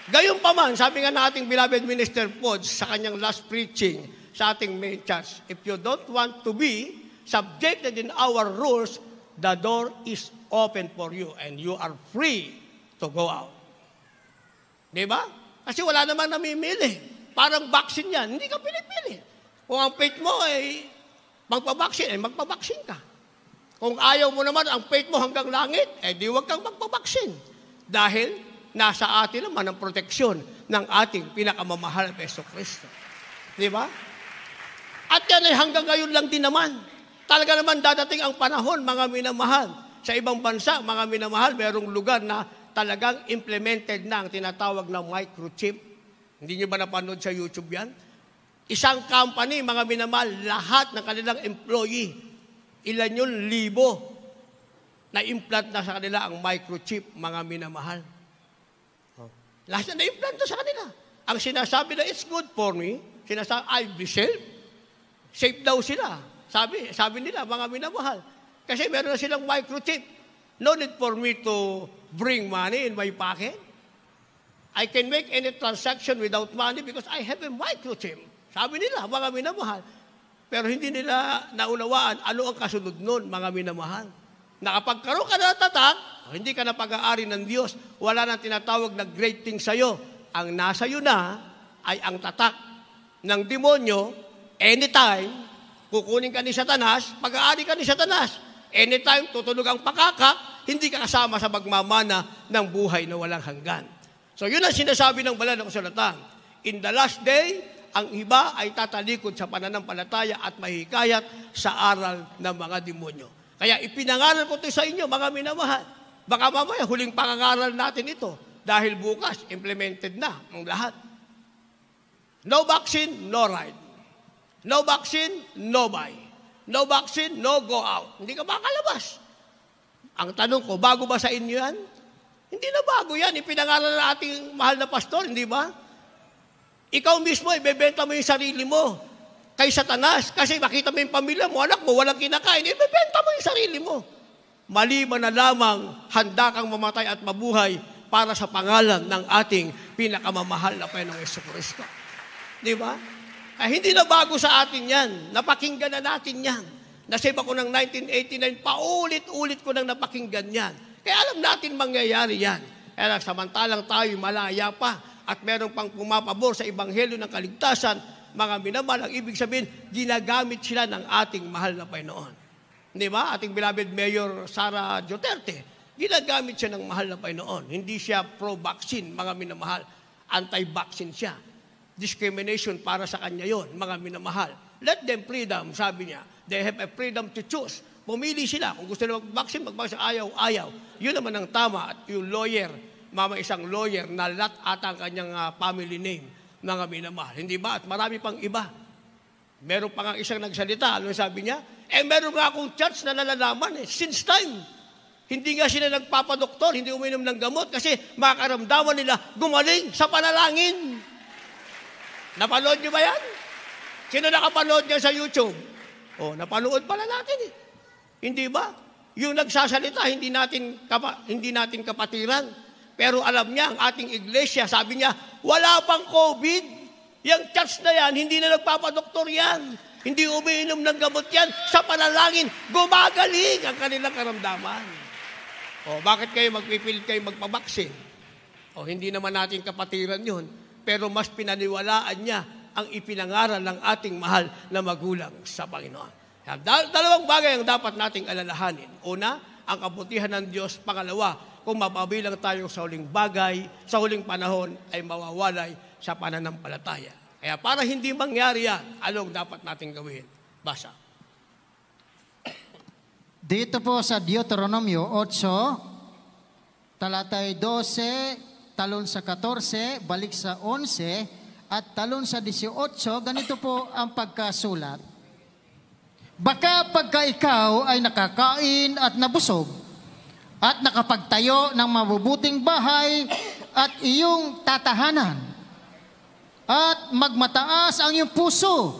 Gayon pa man, sabi nga na ating beloved minister Pods sa kanyang last preaching sa ating main church, if you don't want to be subjected in our rules, the door is open for you and you are free to go out. Di ba? Kasi wala namang namimili. Parang vaccine yan. Hindi ka pinipili. Kung ang faith mo ay eh, magpabaksin, eh magpabaksin ka. Kung ayaw mo naman ang faith mo hanggang langit, eh di huwag kang magpabaksin. Dahil nasa atin naman ang proteksyon ng ating pinakamamahal na Peso Kristo. Di ba? At yan ay hanggang ngayon lang din naman. Talaga naman dadating ang panahon, mga minamahal. Sa ibang bansa, mga minamahal, mayroong lugar na talagang implemented na ang tinatawag na microchip. Hindi nyo ba napanood sa YouTube yan? Isang company, mga minamahal, lahat ng kanilang employee, ilan yung libo, na-implant na sa kanila ang microchip, mga minamahal. Huh? Oh. Lahat na na-implant sa kanila. Ang sinasabi na, it's good for me, sinasabi, I'll be safe. Safe daw sila. Sabi, sabi nila, mga minamahal. Kasi meron na silang microchip. No need for me to bring money in my pocket. I can make any transaction without money because I have a microchip. Sabi nila, mga minamahal. Pero hindi nila naunawaan ano ang kasunod nun, mga minamahal. Nakapagkaroon ka na tatak, hindi ka na pag-aari ng Diyos, wala nang tinatawag na great thing sa'yo. Ang nasa iyo na ay ang tatak ng demonyo, anytime, kukunin ka ni Satanas, pag-aari ka ni Satanas. Anytime, tutunog ang pakaka, hindi ka kasama sa magmamana ng buhay na walang hanggan. So yun ang sinasabi ng banal na kasulatan. In the last day, ang iba ay tatalikod sa pananampalataya at mahikayat sa aral ng mga demonyo. Kaya ipinangaral ko ito sa inyo, mga minamahal. Baka mamaya huling pangangaral natin ito dahil bukas implemented na ang lahat. No vaccine, no ride. No vaccine, no buy. No vaccine, no go out. Hindi ka makalabas. Ang tanong ko, bago ba sa inyo yan? Hindi na bago yan. Ipinangaral na ating mahal na pastor, hindi ba? Ikaw mismo, ibebenta mo yung sarili mo kay satanas. Kasi makita mo yung pamilya mo, anak mo, walang kinakain, ibebenta mo yung sarili mo. Maliban na lamang, handa kang mamatay at mabuhay para sa pangalan ng ating pinakamamahal na Panginoong Yeso Kristo. Di ba? Eh, hindi na bago sa atin yan. Napakinggan na natin yan. Nasave ko ng 1989, paulit-ulit ko nang napakinggan yan. Kaya alam natin mangyayari yan. Kaya samantalang tayo malaya pa at meron pang pumapabor sa Ebanghelyo ng Kaligtasan, mga minamahal, ang ibig sabihin, ginagamit sila ng ating mahal na Panginoon. Di ba? Ating beloved Mayor Sara Duterte, ginagamit siya ng mahal na Panginoon. Hindi siya pro-vaccine, mga minamahal. Anti-vaccine siya. Discrimination para sa kanya yon, mga minamahal. Let them freedom, sabi niya. They have a freedom to choose. Pumili sila. Kung gusto nila mag-vaccine, mag-vaccine. Ayaw, ayaw. Yun naman ang tama at yung lawyer mama isang lawyer na lat at ang kanyang uh, family name na nga minamahal. Hindi ba? At marami pang iba. Meron pa nga isang nagsalita. Ano sabi niya? Eh, meron nga akong church na nalalaman eh, since time. Hindi nga sila nagpapadoktor, hindi uminom ng gamot kasi makakaramdaman nila gumaling sa panalangin. Napanood niyo ba yan? Sino nakapanood niya sa YouTube? Oh, napanood pala natin eh. Hindi ba? Yung nagsasalita, hindi natin, kapa, hindi natin kapatiran. Pero alam niya, ang ating iglesia, sabi niya, wala pang COVID. Yung church na yan, hindi na nagpapadoktor yan. Hindi umiinom ng gamot yan. Sa panalangin, gumagaling ang kanilang karamdaman. O, bakit kayo magpipilit kayo magpabaksin? O, hindi naman natin kapatiran yun. Pero mas pinaniwalaan niya ang ipinangaral ng ating mahal na magulang sa Panginoon. Dalawang bagay ang dapat nating alalahanin. Una, ang kabutihan ng Diyos. Pangalawa, kung mapabilang tayo sa huling bagay, sa huling panahon, ay mawawalay sa pananampalataya. Kaya para hindi mangyari yan, anong dapat natin gawin? Basa. Dito po sa Deuteronomy 8, talatay 12, talon sa 14, balik sa 11, at talon sa 18, ganito po ang pagkasulat. Baka pagka ikaw ay nakakain at nabusog, at nakapagtayo ng mabubuting bahay at iyong tatahanan at magmataas ang iyong puso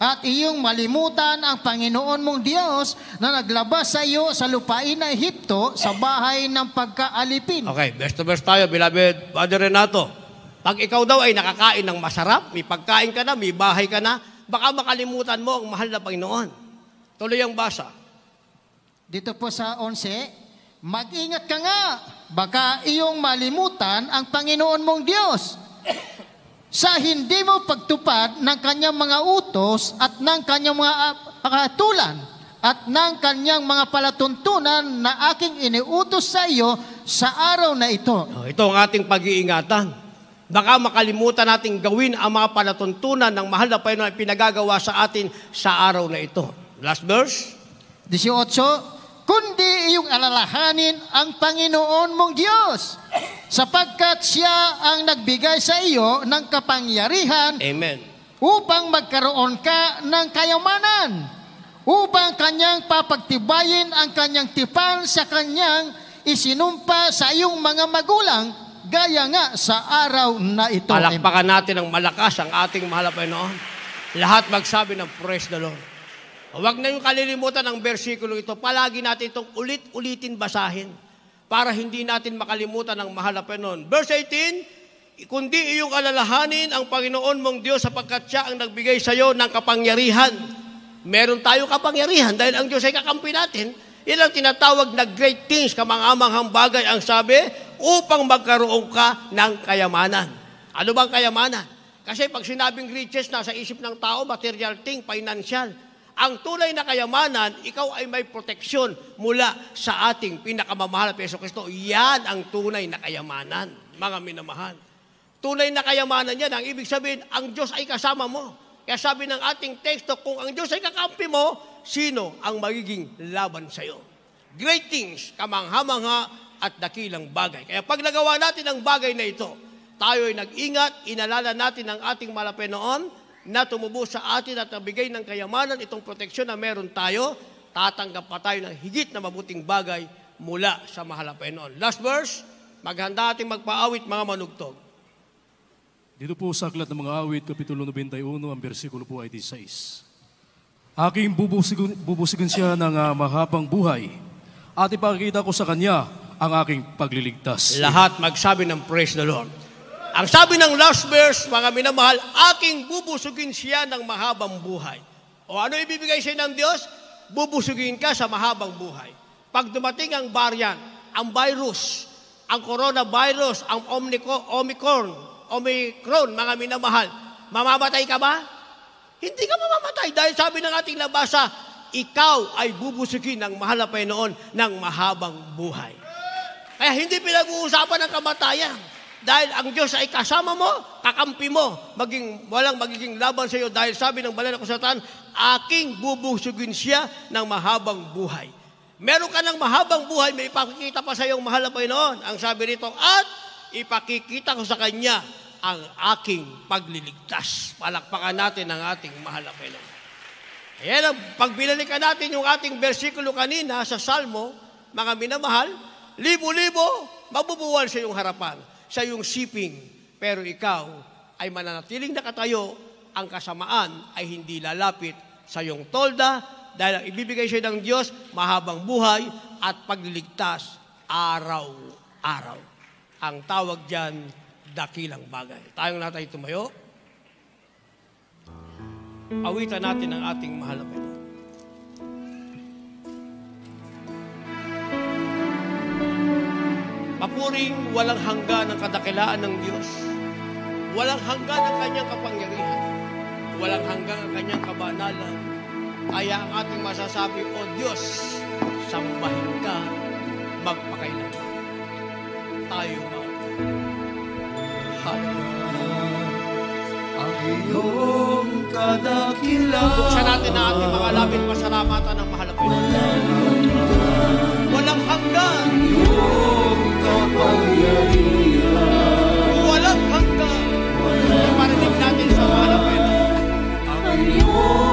at iyong malimutan ang Panginoon mong Diyos na naglabas sa iyo sa lupain na Ehipto sa bahay ng pagkaalipin. Okay, best to best tayo, bilabid Father Renato. Pag ikaw daw ay nakakain ng masarap, may pagkain ka na, may bahay ka na, baka makalimutan mo ang mahal na Panginoon. Tuloy ang basa. Dito po sa 11, Mag-ingat ka nga, baka iyong malimutan ang Panginoon mong Diyos sa hindi mo pagtupad ng kanyang mga utos at ng kanyang mga pakatulan ah, at ng kanyang mga palatuntunan na aking iniutos sa iyo sa araw na ito. Oh, ito ang ating pag-iingatan baka makalimutan natin gawin ang mga palatuntunan ng mahal na Panginoon ay pinagagawa sa atin sa araw na ito. Last verse. 18 kundi iyong alalahanin ang Panginoon mong Diyos sapagkat siya ang nagbigay sa iyo ng kapangyarihan Amen. upang magkaroon ka ng kayamanan upang kanyang papagtibayin ang kanyang tipan sa kanyang isinumpa sa iyong mga magulang gaya nga sa araw na ito. Palakpakan natin ng malakas ang ating mahal na Panginoon. Lahat magsabi ng praise the Lord. Huwag na yung kalilimutan ang versikulo ito. Palagi natin itong ulit-ulitin basahin para hindi natin makalimutan ang mahal na Panginoon. Verse 18, Kundi iyong alalahanin ang Panginoon mong Diyos sapagkat siya ang nagbigay sa iyo ng kapangyarihan. Meron tayo kapangyarihan dahil ang Diyos ay kakampi natin. Ilang tinatawag na great things, kamangamanghang bagay ang sabi, upang magkaroon ka ng kayamanan. Ano bang kayamanan? Kasi pag sinabing riches, nasa isip ng tao, material thing, financial. Ang tunay na kayamanan, ikaw ay may proteksyon mula sa ating pinakamamahal na Peso Kristo. Yan ang tunay na kayamanan, mga minamahal. Tunay na kayamanan yan. Ang ibig sabihin, ang Diyos ay kasama mo. Kaya sabi ng ating teksto, kung ang Diyos ay kakampi mo, sino ang magiging laban sa iyo? Great things, kamangha-mangha at dakilang bagay. Kaya pag nagawa natin ang bagay na ito, tayo ay nag-ingat, inalala natin ang ating noon, na tumubo sa atin at nabigay ng kayamanan itong proteksyon na meron tayo, tatanggap pa tayo ng higit na mabuting bagay mula sa mahal na Panginoon. Last verse, maghanda ating magpaawit mga manugtog. Dito po sa Aklat ng Mga Awit, Kapitulo 91, ang bersikulo po ay 16. Aking bubusigun, bubusigun siya ng uh, mahabang buhay at ipakita ko sa kanya ang aking pagliligtas. Lahat magsabi ng praise the Lord. Ang sabi ng last verse, mga minamahal, aking bubusugin siya ng mahabang buhay. O ano ibibigay siya ng Diyos? Bubusugin ka sa mahabang buhay. Pag dumating ang variant, ang virus, ang coronavirus, ang Omicron, Omicron, mga minamahal, mamamatay ka ba? Hindi ka mamamatay dahil sabi ng ating nabasa, ikaw ay bubusugin ng mahal na noon ng mahabang buhay. Kaya hindi pinag-uusapan ang kamatayan. Dahil ang Diyos ay kasama mo, kakampi mo, maging, walang magiging laban sa iyo dahil sabi ng banal na kusatan, aking bubusugin siya ng mahabang buhay. Meron ka ng mahabang buhay, may ipakikita pa sa iyong mahal na Panginoon. Ang sabi nito, at ipakikita ko sa Kanya ang aking pagliligtas. Palakpakan natin ang ating mahal na Panginoon. Ayan, pag pagbinalikan natin yung ating versikulo kanina sa Salmo, mga minamahal, libo-libo, mabubuwal sa iyong harapan siya yung shipping, pero ikaw ay mananatiling nakatayo, ang kasamaan ay hindi lalapit sa iyong tolda dahil ang ibibigay siya ng Diyos mahabang buhay at pagliligtas araw-araw. Ang tawag diyan, dakilang bagay. Tayong lahat ay tumayo. Awitan natin ang ating mahal na pagpuring walang hanggan ng kadakilaan ng Diyos. Walang hanggan ang kanyang kapangyarihan. Walang hanggan ang kanyang kabanalan. Kaya ang ating masasabi, O Diyos, sambahin ka, magpakailan. Tayo nga. Hallelujah. Ang iyong kadakilaan. Buksan natin na ating mga labing pasalamatan ng mahal na Panginoon. Walang hanggan. Walang hanggan. Walang hanggang. Marinig natin sa mga Panginoon.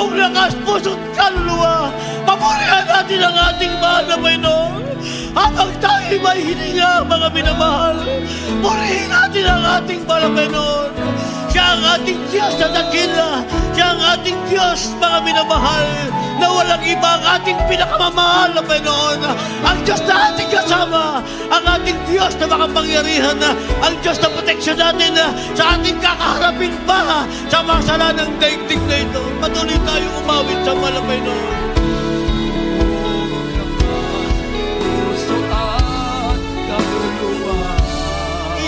buong lakas, puso't kaluluwa. Papurihan natin ang ating mahal na Panginoon. Habang tayo may hininga, mga minamahal, purihin natin ang ating mahal na Panginoon. Siya ang ating Diyos na dakila. Siya ang ating Diyos, mga minamahal na walang iba ang ating pinakamamahal na Panginoon. Ang Diyos na ating kasama, ang ating Diyos na makapangyarihan, ang Diyos na proteksyon natin sa ating kakaharapin pa sa masala ng daigdig na ito. Patuloy tayo umawit sa mga Panginoon.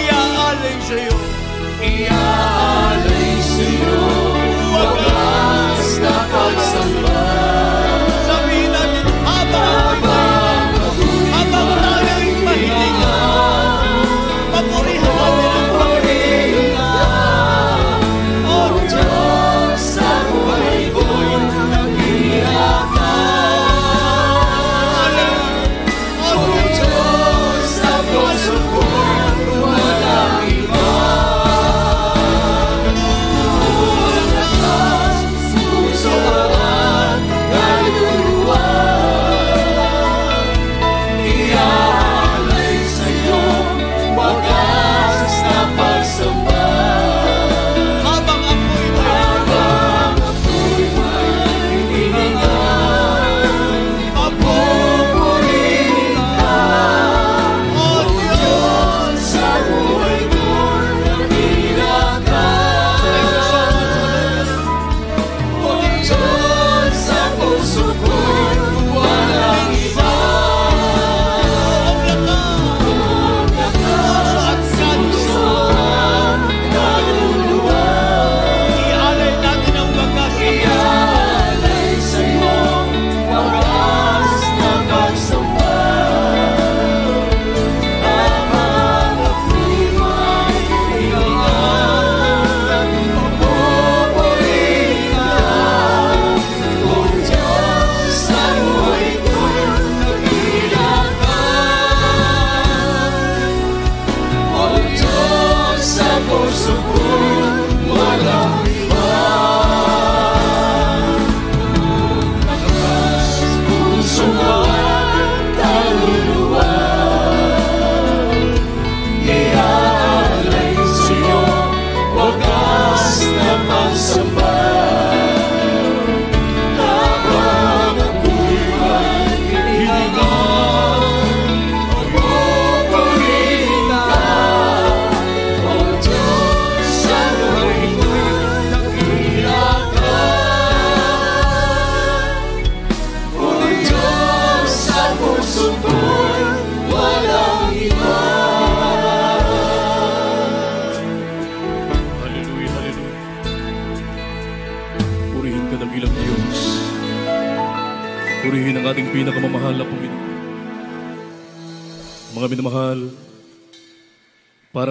Iaalay sa'yo. Iaalay sa'yo. Wagas na pagsamba.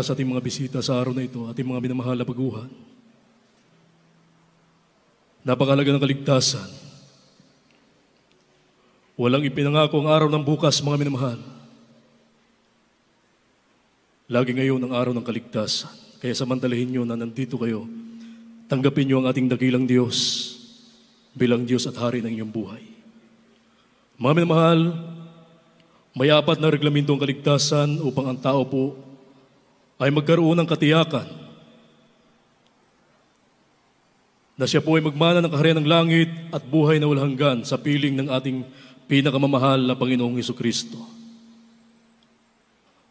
para sa ating mga bisita sa araw na ito, ating mga minamahal na baguhan. Napakalaga ng kaligtasan. Walang ipinangako ang araw ng bukas, mga minamahal. Lagi ngayon ang araw ng kaligtasan. Kaya samantalahin nyo na nandito kayo, tanggapin nyo ang ating dakilang Diyos bilang Diyos at Hari ng iyong buhay. Mga minamahal, may apat na reglamento ang kaligtasan upang ang tao po ay magkaroon ng katiyakan na siya po ay magmana ng kaharian ng langit at buhay na walang hanggan sa piling ng ating pinakamamahal na Panginoong Heso Kristo.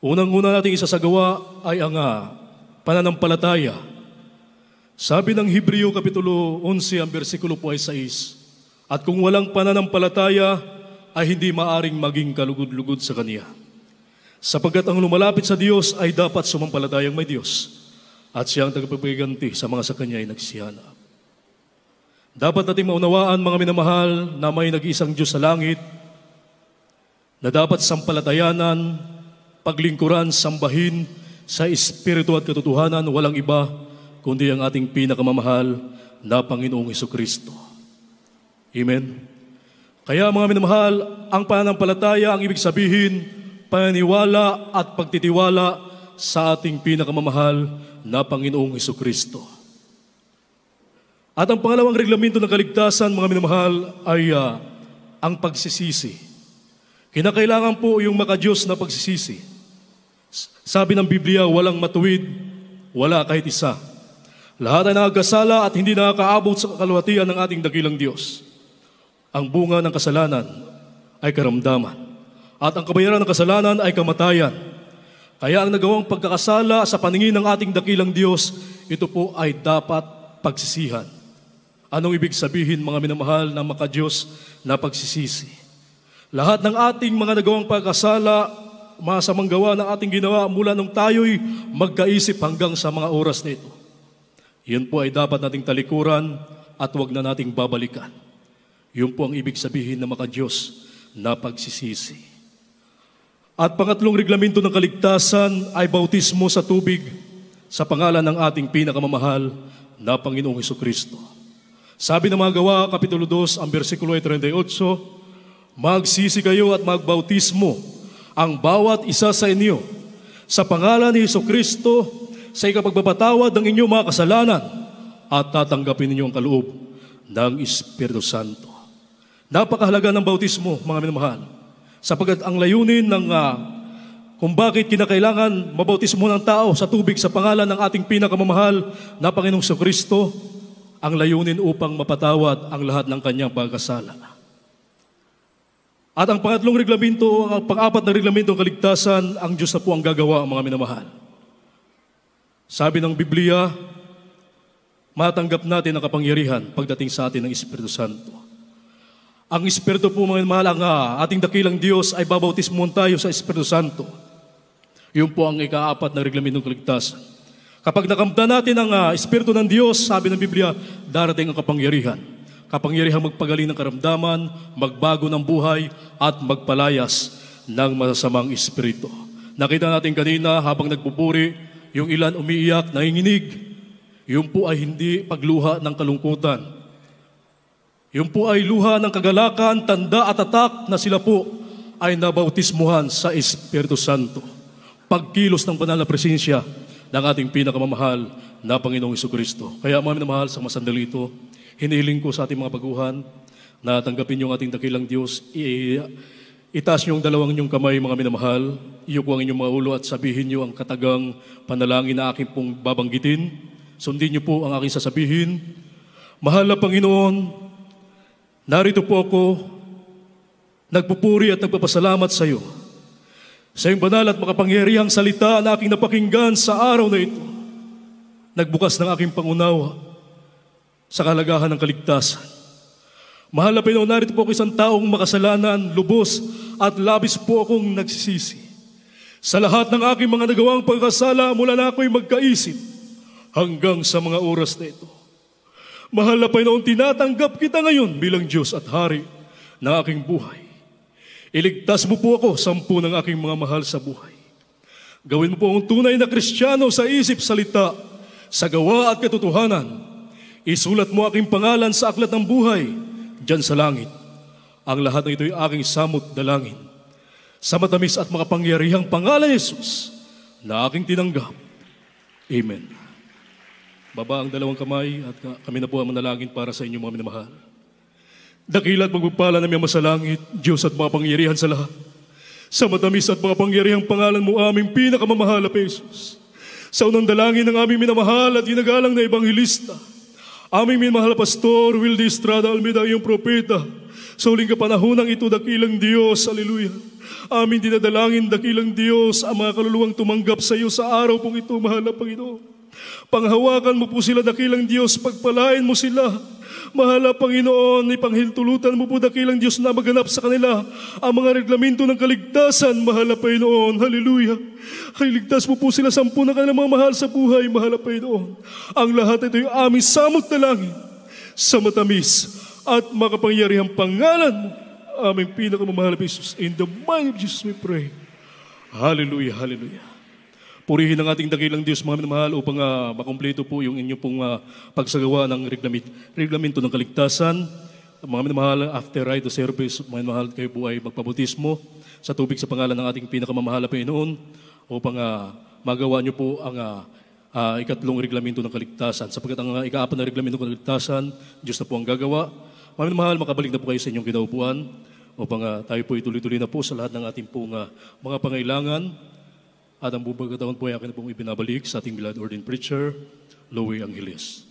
Unang-una nating isasagawa ay ang ah, pananampalataya. Sabi ng Hebreo Kapitulo 11, ang versikulo po ay 6, At kung walang pananampalataya, ay hindi maaring maging kalugod-lugod sa Kaniya. Sapagkat ang lumalapit sa Diyos ay dapat sumampalatayang may Diyos at siya ang tagapagpaganti sa mga sa Kanya ay nagsihanap. Dapat natin maunawaan, mga minamahal, na may nag-iisang Diyos sa langit na dapat sampalatayanan, paglingkuran, sambahin sa Espiritu at katotohanan, walang iba kundi ang ating pinakamamahal na Panginoong Heso Kristo. Amen? Kaya mga minamahal, ang pananampalataya ang ibig sabihin paniniwala at pagtitiwala sa ating pinakamamahal na Panginoong Iso Kristo. At ang pangalawang reglamento ng kaligtasan, mga minamahal, ay uh, ang pagsisisi. Kinakailangan po yung makadiyos na pagsisisi. Sabi ng Biblia, walang matuwid, wala kahit isa. Lahat ay nagkasala at hindi nakakaabot sa kaluhatian ng ating dakilang Diyos. Ang bunga ng kasalanan ay karamdaman. At ang kabayaran ng kasalanan ay kamatayan. Kaya ang nagawang pagkakasala sa paningin ng ating dakilang Diyos, ito po ay dapat pagsisihan. Anong ibig sabihin mga minamahal na makadiyos na pagsisisi? Lahat ng ating mga nagawang pagkasala, masamang gawa ng ating ginawa mula nung tayo'y magkaisip hanggang sa mga oras nito. Yun po ay dapat nating talikuran at huwag na nating babalikan. Yun po ang ibig sabihin ng makadiyos na pagsisisi. At pangatlong reglamento ng kaligtasan ay bautismo sa tubig sa pangalan ng ating pinakamamahal na Panginoong Heso Kristo. Sabi ng mga gawa, Kapitulo 2, ang versikulo ay 38, Magsisi kayo at magbautismo ang bawat isa sa inyo sa pangalan ni Heso Kristo sa ikapagbabatawad ng inyong mga kasalanan at tatanggapin ninyo ang kaloob ng Espiritu Santo. Napakahalaga ng bautismo, mga minamahal. Sapagat ang layunin ng uh, kung bakit kinakailangan mabautismo ng tao sa tubig sa pangalan ng ating pinakamamahal na Panginoong Kristo, ang layunin upang mapatawad ang lahat ng kanyang pagkasala. At ang pangatlong reglamento, ang pang-apat na reglamento ng kaligtasan, ang Diyos na po ang gagawa, ang mga minamahal. Sabi ng Biblia, matanggap natin ang kapangyarihan pagdating sa atin ng Espiritu Santo. Ang Espiritu po mga mahal, ang ah, ating dakilang Diyos ay babautismon tayo sa Espiritu Santo. Yun po ang ikaapat na reglamento ng kaligtasan. Kapag nakamta natin ang uh, Espiritu ng Diyos, sabi ng Biblia, darating ang kapangyarihan. Kapangyarihan magpagaling ng karamdaman, magbago ng buhay, at magpalayas ng masasamang Espiritu. Nakita natin kanina habang nagpupuri, yung ilan umiiyak, nanginginig. Yun po ay hindi pagluha ng kalungkutan yun po ay luha ng kagalakan, tanda at atak na sila po ay nabautismuhan sa Espiritu Santo. Pagkilos ng banal na presensya ng ating pinakamamahal na Panginoong Kristo. Kaya mga minamahal sa masandali ito, hiniling ko sa ating mga baguhan na tanggapin yung ating dakilang Diyos. I- itaas yung dalawang inyong kamay mga minamahal, iyuko ang inyong mga ulo at sabihin niyo ang katagang panalangin na aking pong babanggitin. Sundin niyo po ang aking sasabihin. Mahal na Panginoon, Narito po ako, nagpupuri at nagpapasalamat sa iyo sa iyong banal at makapangyarihang salita na aking napakinggan sa araw na ito. Nagbukas ng aking pangunawa sa kalagahan ng kaligtasan. Mahal na Pinoon, narito po ako isang taong makasalanan, lubos at labis po akong nagsisisi. Sa lahat ng aking mga nagawang pagkasala mula na ako'y magkaisip hanggang sa mga oras na ito. Mahal na Panginoon, tinatanggap kita ngayon bilang Diyos at Hari ng aking buhay. Iligtas mo po ako, sampu ng aking mga mahal sa buhay. Gawin mo po ang tunay na Kristiyano sa isip, salita, sa gawa at katotohanan. Isulat mo aking pangalan sa aklat ng buhay, dyan sa langit. Ang lahat ng ito'y aking samot dalangin. Sa matamis at makapangyarihang pangalan, Yesus, na aking tinanggap. Amen. Baba ang dalawang kamay at kami na po ang manalangin para sa inyong mga minamahal. Dakila at na ng iyong masalangit, Diyos at mga pangyarihan sa lahat. Sa matamis at mga pangyarihang pangalan mo aming pinakamamahal na Jesus. Sa unang dalangin ng aming minamahal at ginagalang na ebanghilista, aming minamahal Pastor Will D. Estrada Almeida, iyong propeta, sa huling kapanahonang ito, dakilang Diyos, aleluya. Aming dinadalangin, dakilang Diyos, ang mga kaluluwang tumanggap sa iyo sa araw pong ito, mahal na Panginoon. Panghawakan mo po sila dakilang Diyos, pagpalain mo sila. Mahala Panginoon, ipanghintulutan mo po dakilang Diyos na maganap sa kanila ang mga reglamento ng kaligtasan. Mahala Panginoon, haleluya. Hiligtas mo po sila sampu na kanilang mga mahal sa buhay. Mahala Panginoon, ang lahat ay aming samot na langit sa matamis at makapangyarihang pangalan mo aming pinakamamahal na Jesus. In the mighty of Jesus we pray. Hallelujah, hallelujah. Purihin ang ating dakilang Diyos, mga minamahal, upang uh, makumpleto po yung inyo pong uh, pagsagawa ng reglamit, reglamento ng kaligtasan. Mga minamahal, after right to service, mga minamahal, kayo po ay magpabutismo sa tubig sa pangalan ng ating pinakamamahal na Panginoon upang uh, magawa niyo po ang uh, uh, ikatlong reglamento ng kaligtasan. Sapagkat ang uh, ikaapat na reglamento ng kaligtasan, Diyos na po ang gagawa. Mga minamahal, makabalik na po kayo sa inyong kinaupuan upang uh, tayo po ituloy-tuloy na po sa lahat ng ating pong uh, mga pangailangan at ang buong pagkataon po ay akin pong ibinabalik sa ating Milad Ordained Preacher, Louie Angeles.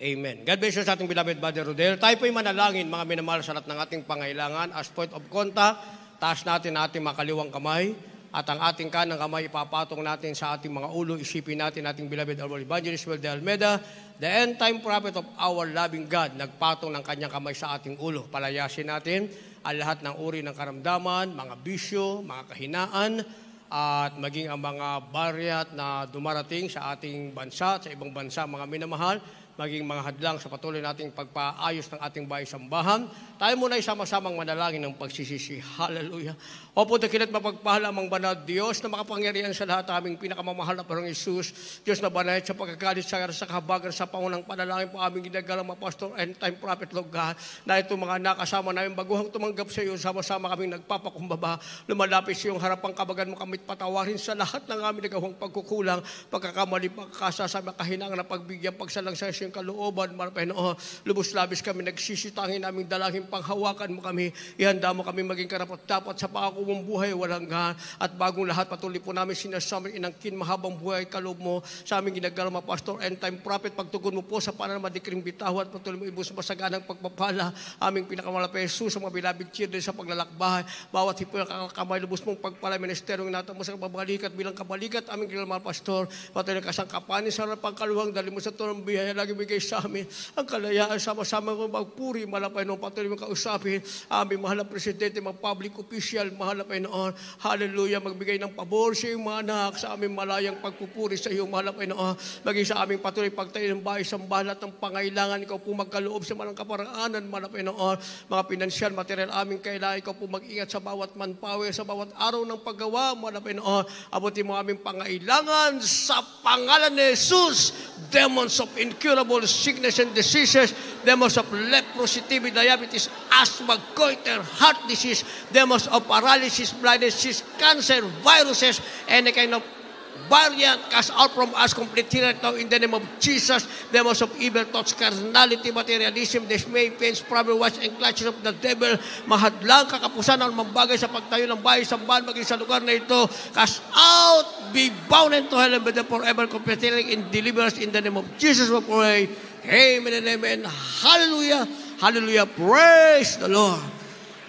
Amen. God bless you sa ating beloved Brother Rodel. Tayo po'y manalangin mga minamahal sa lahat ng ating pangailangan. As point of contact, taas natin ating makaliwang kamay at ang ating kanang kamay ipapatong natin sa ating mga ulo. Isipin natin ating beloved our evangelist Will de Almeda, the end time prophet of our loving God, nagpatong ng kanyang kamay sa ating ulo. Palayasin natin ang lahat ng uri ng karamdaman, mga bisyo, mga kahinaan, at maging ang mga baryat na dumarating sa ating bansa, sa ibang bansa, mga minamahal, maging mga hadlang sa patuloy nating pagpaayos ng ating bahay-sambahan. Tayo muna ay sama-samang manalangin ng pagsisisi. Hallelujah. Opo, po, dakilat mapagpahala ang banal Diyos na makapangyarihan sa lahat aming pinakamamahal na parang Isus. Diyos na banayat sa pagkakalit sa sa kahabagan sa pangunang panalangin po aming ginagalang mga pastor and time prophet Lord God na ito mga nakasama namin baguhang tumanggap sa iyo sama-sama kaming nagpapakumbaba lumalapit sa iyong harapang kabagan mo kami patawarin sa lahat ng aming nagawang pagkukulang pagkakamali pagkasasama kahinangan na pagbigyan pagsalang sa iyong ng kalooban, mga Panginoon. Oh, lubos labis kami, nagsisitangin namin dalangin panghawakan mo kami. Ihanda mo kami maging karapat dapat sa pangako mong buhay, walang gahan. At bagong lahat, patuloy po namin sinasama inangkin mahabang buhay kaloob mo sa aming ginagalama, Pastor and Time Prophet. Pagtugon mo po sa pananamadikring bitaw at patuloy mo ibus mo sa ganang pagpapala aming pinakamalapay Jesus sa mga bilabig children sa paglalakbay. Bawat hipo ang kamay, lubos mong pagpala, ministerong natin mo sa kabalikat bilang kabalikat aming ginagalama, Pastor. Patuloy na kasangkapanin sa harapang dali mo sa tunang biyaya, lagi nagbigay sa amin ang kalayaan. Sama-sama ko magpuri, malapay ng patuloy mong kausapin. Amin, mahal na presidente, mga public official, mahal na Panginoon. Hallelujah, magbigay ng pabor sa iyong mga anak, sa aming malayang pagpupuri sa iyo, mahal na Panginoon. Maging sa aming patuloy pagtayo ng bahay, sambahan balat ng pangailangan. Ikaw po magkaloob sa malang kaparaanan, mahal na Panginoon. Mga pinansyal, material aming kailangan. Ikaw po magingat sa bawat manpawe, sa bawat araw ng paggawa, mahal na Panginoon. Abutin mo aming pangailangan sa pangalan ni Jesus, demons of incurable incurable sickness and diseases, demons of leprosy, TB, diabetes, asthma, goiter, heart disease, demons of paralysis, blindness, cancer, viruses, any kind of valiant, cast out from us complete here now in the name of Jesus, demons of evil thoughts, carnality, materialism, dismay, pains, problem, watch, and clutches of the devil, mahadlang kakapusan ang mambagay sa pagtayo ng bahay, sambahan, maging sa lugar na ito, cast out, be bound into hell and be forever complete healing and deliverance in the name of Jesus we pray. Amen and amen. Hallelujah. Hallelujah. Praise the Lord.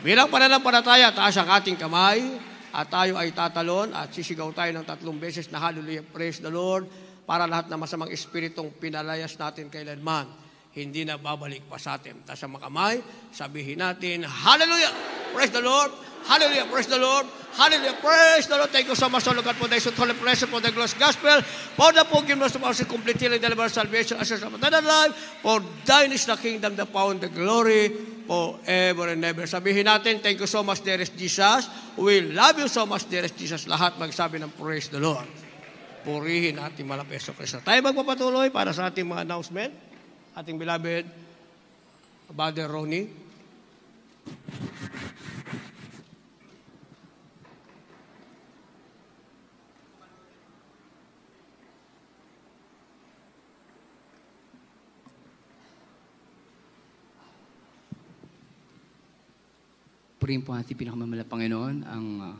Bilang pananampalataya, taas ang ating kamay at tayo ay tatalon at sisigaw tayo ng tatlong beses na hallelujah, praise the Lord, para lahat na masamang espiritong pinalayas natin kailanman, hindi na babalik pa sa atin. Tapos ang makamay, sabihin natin, hallelujah, praise the Lord, Hallelujah. Praise the Lord. Hallelujah. Praise the Lord. Thank you so much, O Lord God, for the holy blessing, for the glorious gospel, for the forgiveness of our sin, complete healing, deliverance, salvation, assurance of eternal life, for thine is the kingdom, the power, and the glory, forever and ever. Sabihin natin, thank you so much, dearest Jesus. We love you so much, dearest Jesus. Lahat magsabi ng praise the Lord. Purihin natin malapeso Kristo. Tayo magpapatuloy para sa ating mga announcement. Ating beloved, Brother Ronnie. Purihin po natin pinakamamala Panginoon. Ang uh,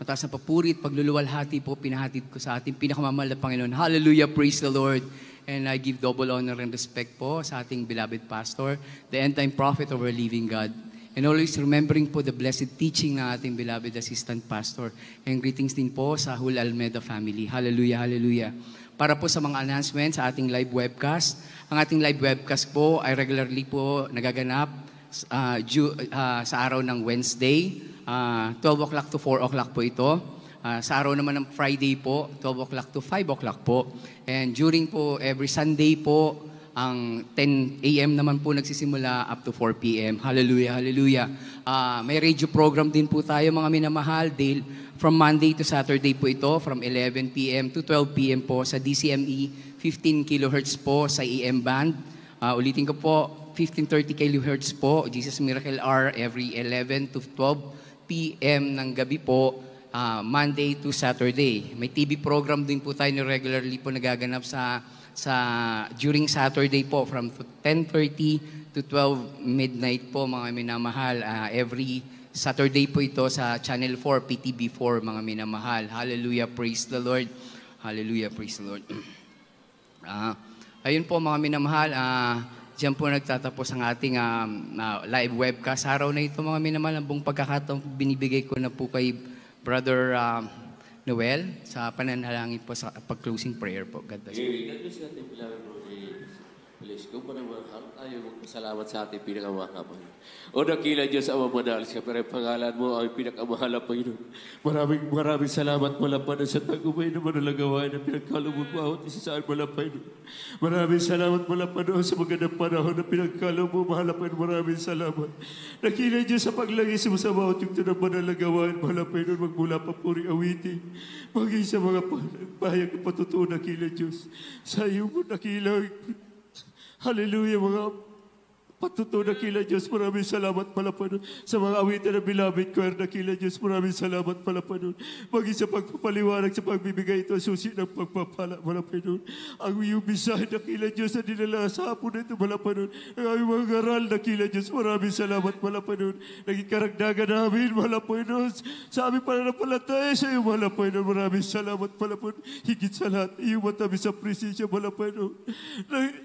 mataas na papuri at pagluluwalhati po pinahatid ko sa ating pinakamamala Panginoon. Hallelujah, praise the Lord. And I give double honor and respect po sa ating beloved pastor, the end-time prophet of our living God. And always remembering po the blessed teaching ng ating beloved assistant pastor. And greetings din po sa whole Almeda family. Hallelujah, hallelujah. Para po sa mga announcements sa ating live webcast. Ang ating live webcast po ay regularly po nagaganap uh, ah, due, uh, ah, sa araw ng Wednesday, uh, ah, 12 o'clock to 4 o'clock po ito. Uh, sa araw naman ng Friday po, 12 o'clock to 5 o'clock po. And during po, every Sunday po, ang 10 a.m. naman po nagsisimula up to 4 p.m. Hallelujah, hallelujah. Uh, may radio program din po tayo mga minamahal. Dale, from Monday to Saturday po ito, from 11 p.m. to 12 p.m. po sa DCME, 15 kHz po sa AM band. Uh, ulitin ko po, 1530 kHz po, Jesus Miracle R, every 11 to 12 p.m. ng gabi po, uh, Monday to Saturday. May TV program din po tayo regularly po nagaganap sa sa during Saturday po from 10:30 to 12 midnight po mga minamahal uh, every Saturday po ito sa Channel 4 PTB4 mga minamahal. Hallelujah, praise the Lord. Hallelujah, praise the Lord. Ah, uh, ayun po mga minamahal, ah uh, Diyan po nagtatapos ang ating um, uh, live webcast. Araw na ito mga buong pagkakataon binibigay ko na po kay Brother um, Noel sa pananalangin po sa pag-closing prayer po. God bless you. God bless you. Diyos ko, panamahal. Ayaw magpasalamat sa ating pinakamahal. O nakila Diyos, Ama Manalis ka, pero pangalan mo ay pinakamahal ang Panginoon. Maraming maraming salamat mula pa na sa tagumay na manalagawain na pinagkalubog mo bawat isa sa mula Panginoon. Maraming salamat mula pa noon sa magandang panahon na pinagkalubog mo, mahal Panginoon. Maraming salamat. Nakila Diyos sa paglangis mo sa bawat yugto ng manalagawain, mahal Panginoon, magmula pa puri awiti. Maging sa mga pahayag na patutunan, nakila Diyos. Sa iyo mo nakilang Hallelujah patutunan kila Diyos. Maraming salamat pala pa nun. Sa mga awit na bilabit ko, na kila Diyos. Maraming salamat pala pa nun. Maging sa pagpapaliwanag, sa pagbibigay ito, susi ng pagpapala pala pa nun. Ang iyong bisahin na kila Diyos na dinala sa hapon na ito pala pa nun. Ang aming mga aral na kila Diyos. Maraming salamat pala pa nun. Naging karagdagan namin, pala pa nun. Sa aming pananapalataya sa iyo, pala pa nun. Maraming salamat pala pa nun. Higit sa lahat, iyong matabi sa presensya pala pa nun.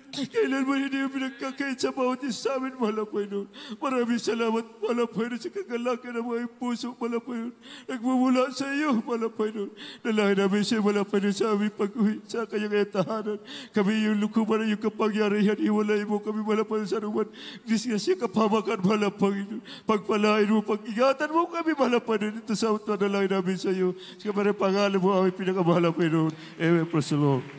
Kailan mo hindi pinagkakait sa bawat isa sa amin, mahal Panginoon. Maraming salamat, mahal Panginoon, sa kagalakan ng mga puso, mahal Panginoon. Nagmumula sa iyo, mahal Panginoon. Nalangin namin sa iyo, mahal Panginoon, sa aming pag-uwi, sa kanyang etahanan. Kami yung lukuman yung kapangyarihan, iwalay mo kami, mahal Panginoon, sa naman. Disgrasya, kapamakan, mahal Panginoon. Pagpalain mo, pag-ingatan mo kami, mahal Panginoon. Ito sa utwa, nalangin namin sa iyo. Sa kamarang pangalan mo, aming pinakamahal Panginoon. Amen, praise the Lord.